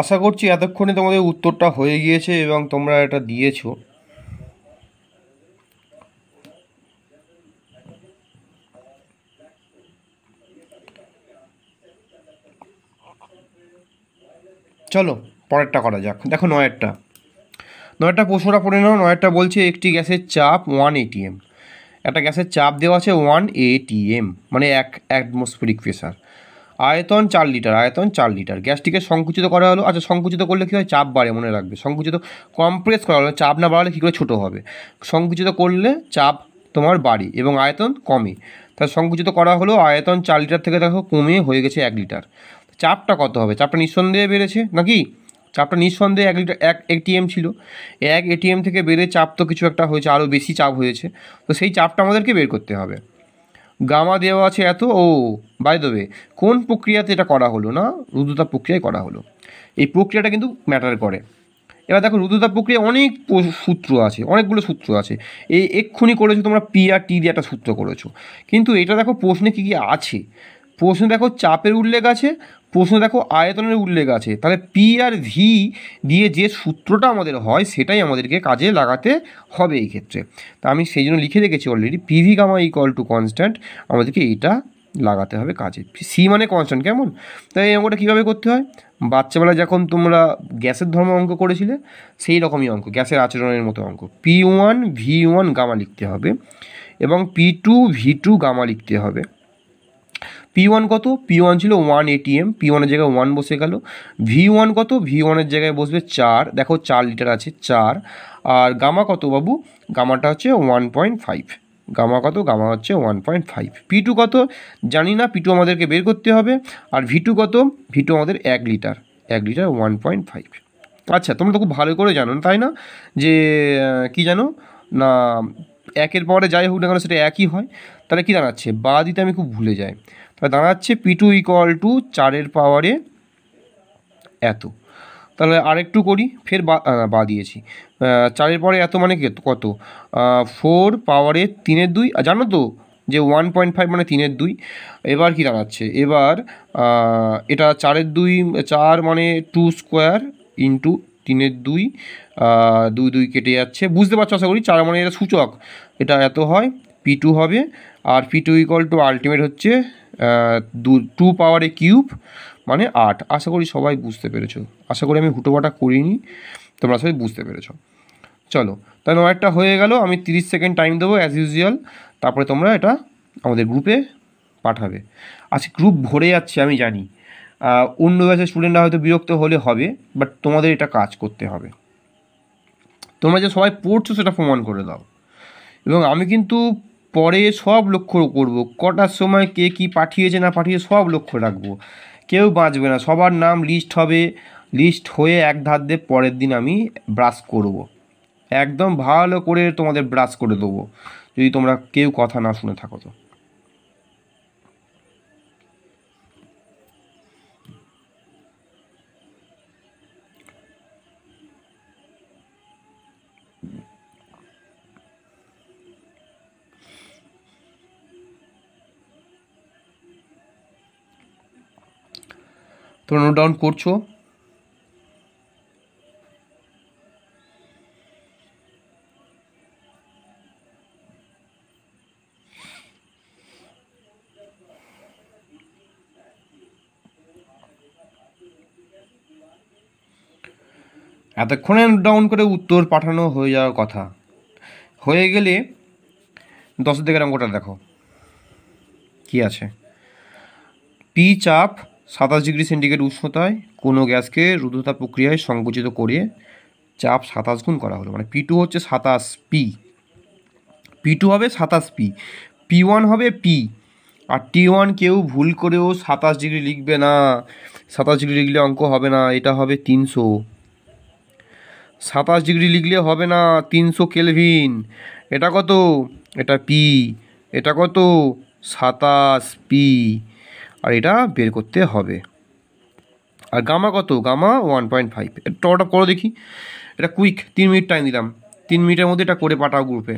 আশা করছি এতক্ষণে তোমাদের উত্তরটা হয়ে গিয়েছে এবং তোমরা এটা দিয়েছো চলো পরেরটা করা যাক দেখো নয়েরটা নয়েরটা পশুরা পড়ে নাও নয়েরটা বলছে একটি গ্যাসের চাপ ওয়ান এটিএম একটা গ্যাসের চাপ দেওয়া আছে ওয়ান এটিএম মানে এক অ্যাটমসফিরিক প্রেশার আয়তন চার লিটার আয়তন চার লিটার গ্যাসটিকে সংকুচিত করা হলো আচ্ছা সংকুচিত করলে কী হয় চাপ বাড়ে মনে রাখবে সংকুচিত কম্প্রেস করা হলো চাপ না বাড়ালে কী করে ছোটো হবে সংকুচিত করলে চাপ তোমার বাড়ে এবং আয়তন কমে তা সংকুচিত করা হলো আয়তন চার লিটার থেকে দেখো কমে হয়ে গেছে এক লিটার চাপটা কত হবে চাপটা নিঃসন্দেহে বেড়েছে নাকি চাপটা নিঃসন্দেহে এক লিটার এক এটিএম ছিল এক এটিএম থেকে বেড়ে চাপ তো কিছু একটা হয়েছে আরও বেশি চাপ হয়েছে তো সেই চাপটা আমাদেরকে বের করতে হবে গামা দেওয়া আছে এত ও বাই দেবে কোন প্রক্রিয়াতে এটা করা হলো না রুদ্রতাপ প্রক্রিয়ায় করা হলো এই প্রক্রিয়াটা কিন্তু ম্যাটার করে এবার দেখো রুদ্রতাপ প্রক্রিয়া অনেক সূত্র আছে অনেকগুলো সূত্র আছে এই এক্ষুনি করেছো তোমরা পি আর টি দিয়ে একটা সূত্র করেছো কিন্তু এটা দেখো প্রশ্নে কী কী আছে প্রশ্নে দেখো চাপের উল্লেখ আছে প্রশ্ন দেখো আয়তনের উল্লেখ আছে তাহলে পি আর ভি দিয়ে যে সূত্রটা আমাদের হয় সেটাই আমাদেরকে কাজে লাগাতে হবে এই ক্ষেত্রে তা আমি সেই জন্য লিখে রেখেছি already P V gamma equal to constant আমাদেরকে এইটা লাগাতে হবে কাজে সি মানে কনস্ট্যান্ট কেমন তাই এই অঙ্কটা কীভাবে করতে হয় বাচ্চাবেলায় যখন তোমরা গ্যাসের ধর্ম অঙ্ক করেছিলে সেই রকমই অঙ্ক গ্যাসের আচরণের মতো অঙ্ক P one V one gamma লিখতে হবে এবং P two V two gamma লিখতে হবে পি ওয়ান কত পি ওয়ান ছিল ওয়ান এটিএম পি ওয়ানের জায়গায় ওয়ান বসে গেল ভি ওয়ান কত ভি ওয়ানের জায়গায় বসবে চার দেখো চার লিটার আছে চার আর গামা কত বাবু গামাটা হচ্ছে ওয়ান পয়েন্ট ফাইভ গামা কত গামা হচ্ছে one point five P two কত জানি না পি টু আমাদেরকে বের করতে হবে আর ভি টু কত ভি টু আমাদের এক লিটার এক লিটার ওয়ান পয়েন্ট ফাইভ আচ্ছা তোমরা তো খুব ভালো করে জানো তাই না যে কি জানো না একের পরে যাই হোক না কেন সেটা একই হয় তাহলে কী জানাচ্ছে বা দিতে আমি খুব ভুলে যাই তাহলে দাঁড়াচ্ছে পি টু ইকুয়াল টু চারের পাওয়ারে এত তাহলে আরেকটু করি ফের বা বা দিয়েছি চারের পরে এত মানে কত ফোর পাওয়ারে তিনের দুই জানো তো যে ওয়ান পয়েন্ট ফাইভ মানে তিনের দুই এবার কি দাঁড়াচ্ছে এবার এটা চারের দুই চার মানে টু স্কোয়ার ইন্টু তিনের দুই দুই দুই কেটে যাচ্ছে বুঝতে পারছো আশা করি চার মানে এটা সূচক এটা এত হয় পি টু হবে আর P two equal to ultimate হচ্ছে দু টু পাওয়ারে কিউব মানে আট আশা করি সবাই বুঝতে পেরেছো আশা করি আমি হুটোপাটা করিনি তোমরা সবাই বুঝতে পেরেছ চলো তাহলে একটা হয়ে গেল আমি 30 সেকেন্ড টাইম দেবো অ্যাজ ইউজুয়াল তারপরে তোমরা এটা আমাদের গ্রুপে পাঠাবে আজকে গ্রুপ ভরে যাচ্ছে আমি জানি অন্য ব্যাচের স্টুডেন্টরা হয়তো বিরক্ত হলে হবে বাট তোমাদের এটা কাজ করতে হবে তোমরা যে সবাই পড়ছো সেটা প্রমাণ করে দাও এবং আমি কিন্তু পরে সব লক্ষ্য করব কটার সময় কে কি পাঠিয়েছে না পাঠিয়ে সব লক্ষ্য রাখবো কেউ বাঁচবে না সবার নাম লিস্ট হবে লিস্ট হয়ে এক ধার দিয়ে পরের দিন আমি ব্রাশ করব। একদম ভালো করে তোমাদের ব্রাশ করে দেবো যদি তোমরা কেউ কথা না শুনে থাকো তো তোমরা নোট ডাউন করছো এতক্ষণে ডাউন করে উত্তর পাঠানো হয়ে যাওয়ার কথা হয়ে গেলে দশের দিকের অঙ্কটা দেখো কি আছে পি চাপ সাতাশ ডিগ্রি সেন্টিগ্রেড উষ্ণতায় কোনো গ্যাসকে রুদ্ধতা প্রক্রিয়ায় সংকুচিত করে চাপ সাতাশ গুণ করা হলো মানে পি টু হচ্ছে সাতাশ পি পি টু হবে সাতাশ পি পি ওয়ান হবে পি আর টি ওয়ান কেউ ভুল করেও সাতাশ ডিগ্রি লিখবে না সাতাশ ডিগ্রি লিখলে অঙ্ক হবে না এটা হবে তিনশো সাতাশ ডিগ্রি লিখলে হবে না তিনশো কেলভিন এটা কত এটা পি এটা কত সাতাশ পি আর এটা বের করতে হবে আর গামা কত গামা ওয়ান পয়েন্ট ফাইভ এটা টপ করো দেখি এটা কুইক তিন মিনিট টাইম দিলাম তিন মিনিটের মধ্যে এটা করে পাঠাও গ্রুপে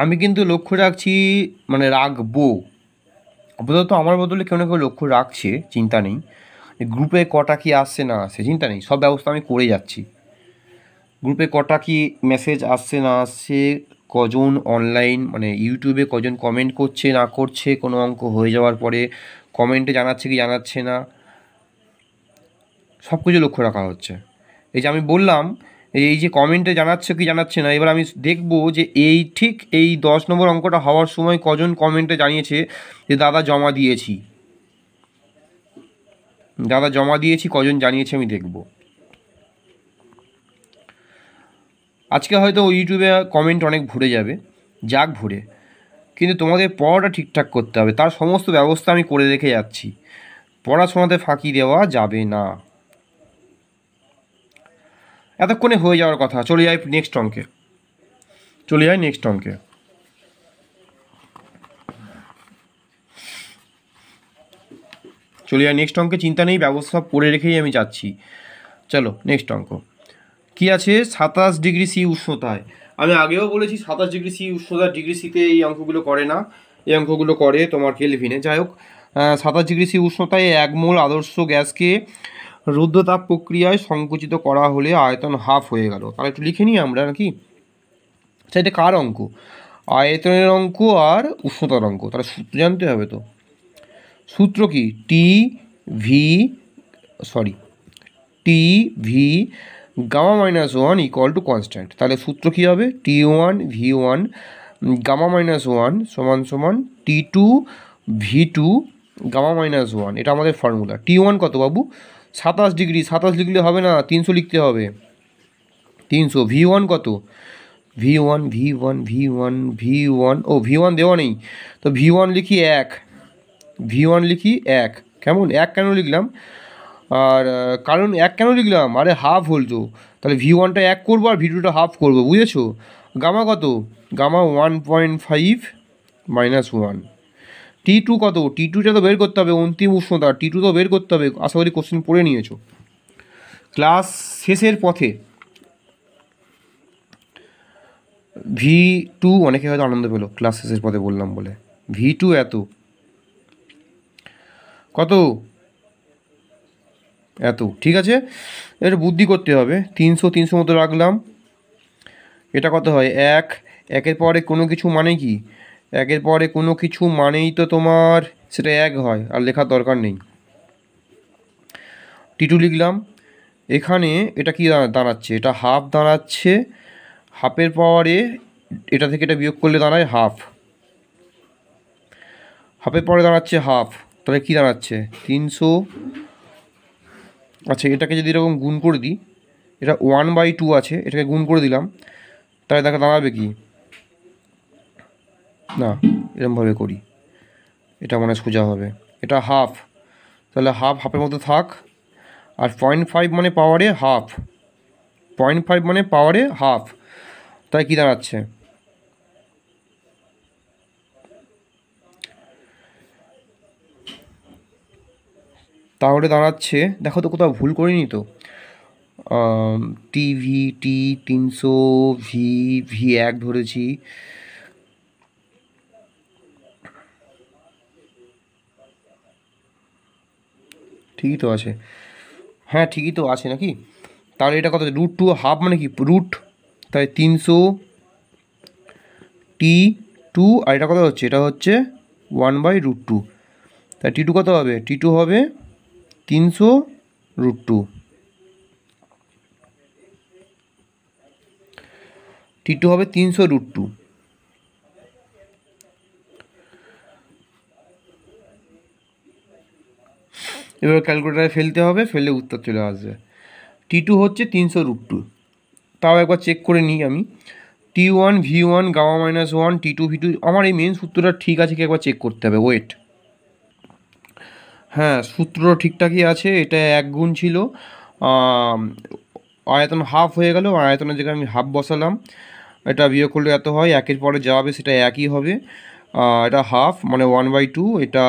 আমি কিন্তু লক্ষ্য রাখছি মানে রাখবো আপাতত আমার বদলে কেউ না কেউ লক্ষ্য রাখছে চিন্তা নেই গ্রুপে কটা কি আসছে না আসছে চিন্তা নেই সব ব্যবস্থা আমি করে যাচ্ছি গ্রুপে কটা কি মেসেজ আসছে না আসছে কজন অনলাইন মানে ইউটিউবে কজন কমেন্ট করছে না করছে কোনো অঙ্ক হয়ে যাওয়ার পরে কমেন্টে জানাচ্ছে কি জানাচ্ছে না সব কিছু লক্ষ্য রাখা হচ্ছে এই যে আমি বললাম এই যে কমেন্টে জানাচ্ছে কি জানাচ্ছে না এবার আমি দেখব যে এই ঠিক এই দশ নম্বর অঙ্কটা হওয়ার সময় কজন কমেন্টে জানিয়েছে যে দাদা জমা দিয়েছি দাদা জমা দিয়েছি কজন জানিয়েছে আমি দেখব আজকে হয়তো ইউটিউবে কমেন্ট অনেক ভরে যাবে যাক ভরে কিন্তু তোমাদের পড়াটা ঠিকঠাক করতে হবে তার সমস্ত ব্যবস্থা আমি করে রেখে যাচ্ছি পড়াশোনাতে ফাঁকি দেওয়া যাবে না এতক্ষণে হয়ে যাওয়ার কথা চলে যাই নেক্সট অঙ্কে চলে যাই নেক্সট অঙ্কে চলে যাই নেক্সট অঙ্কে চিন্তা নেই ব্যবস্থা পড়ে রেখেই আমি যাচ্ছি চলো নেক্সট অঙ্ক কি আছে সাতাশ ডিগ্রি সি উষ্ণতায় আমি আগেও বলেছি সাতাশ ডিগ্রি সি উষ্ণতা ডিগ্রি সিতে এই অঙ্কগুলো করে না এই অঙ্কগুলো করে তোমার কেলভিনে যাই হোক সাতাশ ডিগ্রি সি উষ্ণতায় এক মোল আদর্শ গ্যাসকে রুদ্রতাপ প্রক্রিয়ায় সংকুচিত করা হলে আয়তন হাফ হয়ে গেল তাহলে একটু লিখে নিই আমরা নাকি সেটা আচ্ছা, কার অঙ্ক আয়তনের অঙ্ক আর উষ্ণতার অঙ্ক তাহলে সূত্র জানতে হবে তো সূত্র কি T V sorry T V gamma minus one equal to constant তাহলে সূত্র কী হবে T one V one gamma minus one সমান সমান T two V two gamma minus one এটা আমাদের ফর্মুলা টি ওয়ান কত বাবু সাতাশ ডিগ্রি সাতাশ লিখলে হবে না তিনশো লিখতে হবে তিনশো ভি ওয়ান কত V one V one V one V one ও ভি ওয়ান দেওয়া নেই তো ভি ওয়ান লিখি এক ভি ওয়ান লিখি এক কেমন এক কেন লিখলাম আর কারণ এক কেন লিখলাম আরে হাফ তো তাহলে ভি ওয়ানটা এক করবো আর ভি টুটা হাফ করবো বুঝেছো গামা কত gamma one point five minus one T two কত টি টুটা তো বের করতে হবে অন্তিম উষ্ণতা টি টু তো বের করতে হবে আশা করি কোশ্চেন পড়ে নিয়েছো ক্লাস শেষের পথে ভি টু অনেকে হয়তো আনন্দ পেলো ক্লাস শেষের পথে বললাম বলে ভি টু এত কত এত ঠিক আছে এটা বুদ্ধি করতে হবে তিনশো তিনশো মতো রাখলাম এটা কত হয় এক একের পরে কোনো কিছু মানে কি একের পরে কোনো কিছু মানেই তো তোমার সেটা এক হয় আর লেখার দরকার নেই টিটু লিখলাম এখানে এটা কি দাঁড়াচ্ছে এটা হাফ দাঁড়াচ্ছে হাফের পাওয়ারে এটা থেকে এটা বিয়োগ করলে দাঁড়ায় হাফ হাফের পরে দাঁড়াচ্ছে হাফ তাহলে কি দাঁড়াচ্ছে তিনশো আচ্ছা এটাকে যদি এরকম গুণ করে দিই এটা ওয়ান বাই টু আছে এটাকে গুণ করে দিলাম তাহলে তাকে দাঁড়াবে কি না এরমভাবে করি এটা মানে সোজা হবে এটা হাফ তাহলে হাফ হাফের মধ্যে থাক আর পয়েন্ট ফাইভ মানে পাওয়ারে হাফ পয়েন্ট ফাইভ মানে পাওয়ারে হাফ তাই কী দাঁড়াচ্ছে তাহলে দাঁড়াচ্ছে দেখো তো কোথাও ভুল করিনি তো টিভি টি তিনশো ভি ভি এক ধরেছি ঠিকই তো আছে হ্যাঁ ঠিকই তো আছে নাকি তাহলে এটা কত রুট টু হাফ মানে কি রুট তাই তিনশো টি টু আর এটা কত হচ্ছে এটা হচ্ছে ওয়ান বাই রুট টু তাই টি টু কত হবে টি টু হবে তিনশো রুট টু টি টু হবে তিনশো রুট টু এবার ক্যালকুলেটারে ফেলতে হবে ফেলে উত্তর চলে আসবে টি টু হচ্ছে তিনশো রুট টু তাও একবার চেক করে নিই আমি T one V one gamma minus one T two V two আমার এই মেন সূত্রটা ঠিক আছে কি একবার চেক করতে হবে ওয়েট হ্যাঁ সূত্র ঠিকঠাকই আছে এটা এক গুণ ছিল আয়তন হাফ হয়ে গেল আয়তনের জায়গায় আমি হাফ বসালাম এটা বিয়োগ করলে এত হয় একের পরে যা হবে সেটা একই হবে এটা হাফ মানে ওয়ান বাই টু এটা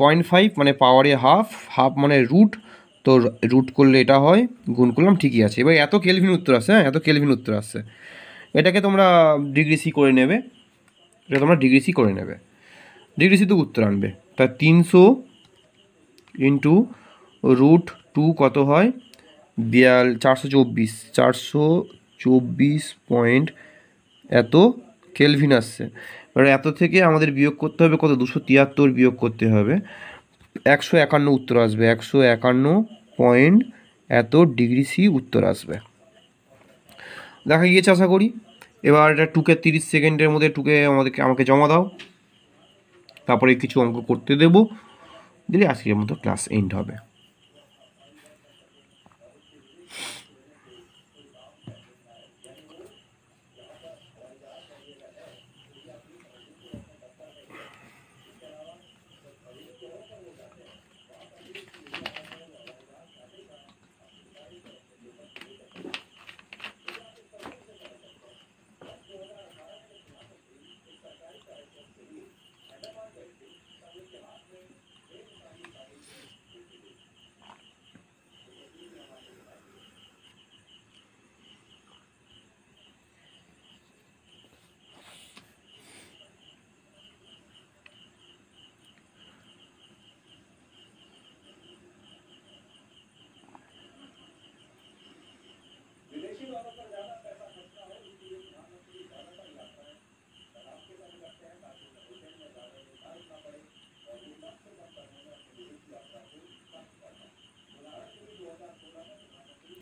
পয়েন্ট ফাইভ মানে পাওয়ারে হাফ হাফ মানে রুট তো রুট করলে এটা হয় গুণ করলাম ঠিকই আছে এবার এত কেলভিন উত্তর আসছে হ্যাঁ এত কেলভিন উত্তর আসছে এটাকে তোমরা ডিগ্রি সি করে নেবে এটা তোমরা ডিগ্রি সি করে নেবে ডিগ্রি সি তো উত্তর আনবে তা তিনশো ইন্টু রুট টু কত হয় বিয়াল চারশো চব্বিশ চারশো চব্বিশ পয়েন্ট এত কেলভিন আসছে এত থেকে আমাদের বিয়োগ করতে হবে কত দুশো তিয়াত্তর বিয়োগ করতে হবে একশো একান্ন উত্তর আসবে একশো একান্ন পয়েন্ট এত ডিগ্রি সি উত্তর আসবে দেখা গিয়েছে আশা করি এবার এটা টুকে তিরিশ সেকেন্ডের মধ্যে টুকে আমাদেরকে আমাকে জমা দাও তারপরে কিছু অঙ্ক করতে দেব দিলে আজকের মতো ক্লাস এন্ড হবে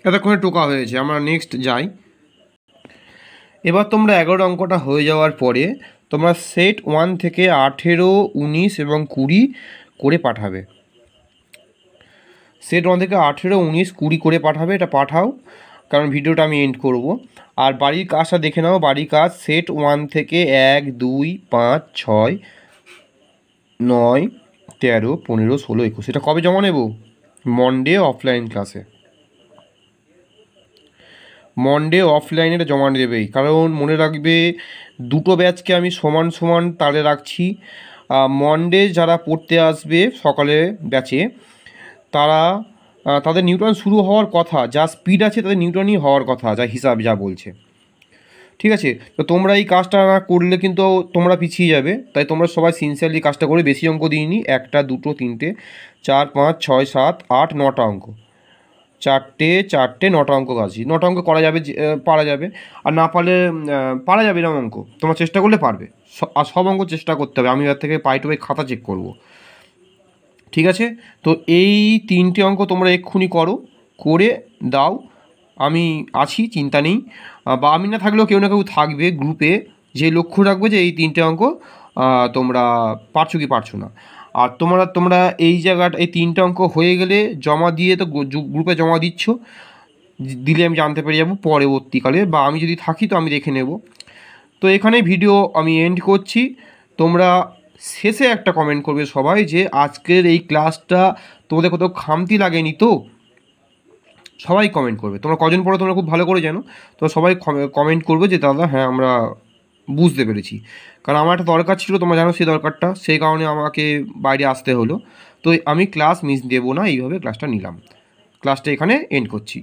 এতক্ষণে টোকা হয়েছে আমরা নেক্সট যাই এবার তোমরা এগারো অঙ্কটা হয়ে যাওয়ার পরে তোমরা সেট ওয়ান থেকে আঠেরো উনিশ এবং কুড়ি করে পাঠাবে সেট ওয়ান থেকে আঠেরো উনিশ কুড়ি করে পাঠাবে এটা পাঠাও কারণ ভিডিওটা আমি এন্ড করব আর বাড়ির কাজটা দেখে নাও বাড়ির কাজ সেট ওয়ান থেকে এক দুই পাঁচ ছয় নয় তেরো পনেরো ষোলো একুশ এটা কবে জমা নেব মন্ডে অফলাইন ক্লাসে মন্ডে অফলাইনে জমা দেবেই কারণ মনে রাখবে দুটো ব্যাচকে আমি সমান সমান তালে রাখছি মন্ডে যারা পড়তে আসবে সকালে ব্যাচে তারা তাদের নিউটন শুরু হওয়ার কথা যা স্পিড আছে তাদের নিউটনই হওয়ার কথা যা হিসাব যা বলছে ঠিক আছে তো তোমরা এই কাজটা না করলে কিন্তু তোমরা পিছিয়ে যাবে তাই তোমরা সবাই সিনসিয়ারলি কাজটা করে বেশি অঙ্ক দিইনি একটা দুটো তিনটে চার পাঁচ ছয় সাত আট নটা অঙ্ক চারটে চারটে নটা অঙ্ক কাজই নটা অঙ্ক করা যাবে পারা যাবে আর না পারলে পারা যাবে এরকম অঙ্ক তোমার চেষ্টা করলে পারবে আর সব অঙ্ক চেষ্টা করতে হবে আমি এর থেকে পাই টু পাই খাতা চেক করব ঠিক আছে তো এই তিনটে অঙ্ক তোমরা এক্ষুনি করো করে দাও আমি আছি চিন্তা নেই বা আমি না থাকলেও কেউ না কেউ থাকবে গ্রুপে যে লক্ষ্য রাখবে যে এই তিনটে অঙ্ক তোমরা পারছো কি পারছো না আর তোমরা তোমরা এই জায়গাটা এই তিনটা অঙ্ক হয়ে গেলে জমা দিয়ে তো গ্রুপে জমা দিচ্ছ দিলে আমি জানতে পেরে যাবো পরবর্তীকালে বা আমি যদি থাকি তো আমি দেখে নেব তো এখানে ভিডিও আমি এন্ড করছি তোমরা শেষে একটা কমেন্ট করবে সবাই যে আজকের এই ক্লাসটা তোমাদের কোথাও খামতি লাগেনি তো সবাই কমেন্ট করবে তোমরা কজন পড়ো তোমরা খুব ভালো করে জানো তো সবাই কমেন্ট করবে যে দাদা হ্যাঁ আমরা বুঝতে পেরেছি কারণ আমার একটা দরকার ছিল তোমার জানো সেই দরকারটা সেই কারণে আমাকে বাইরে আসতে হলো তো আমি ক্লাস মিস দেবো না এইভাবে ক্লাসটা নিলাম ক্লাসটা এখানে এন্ড করছি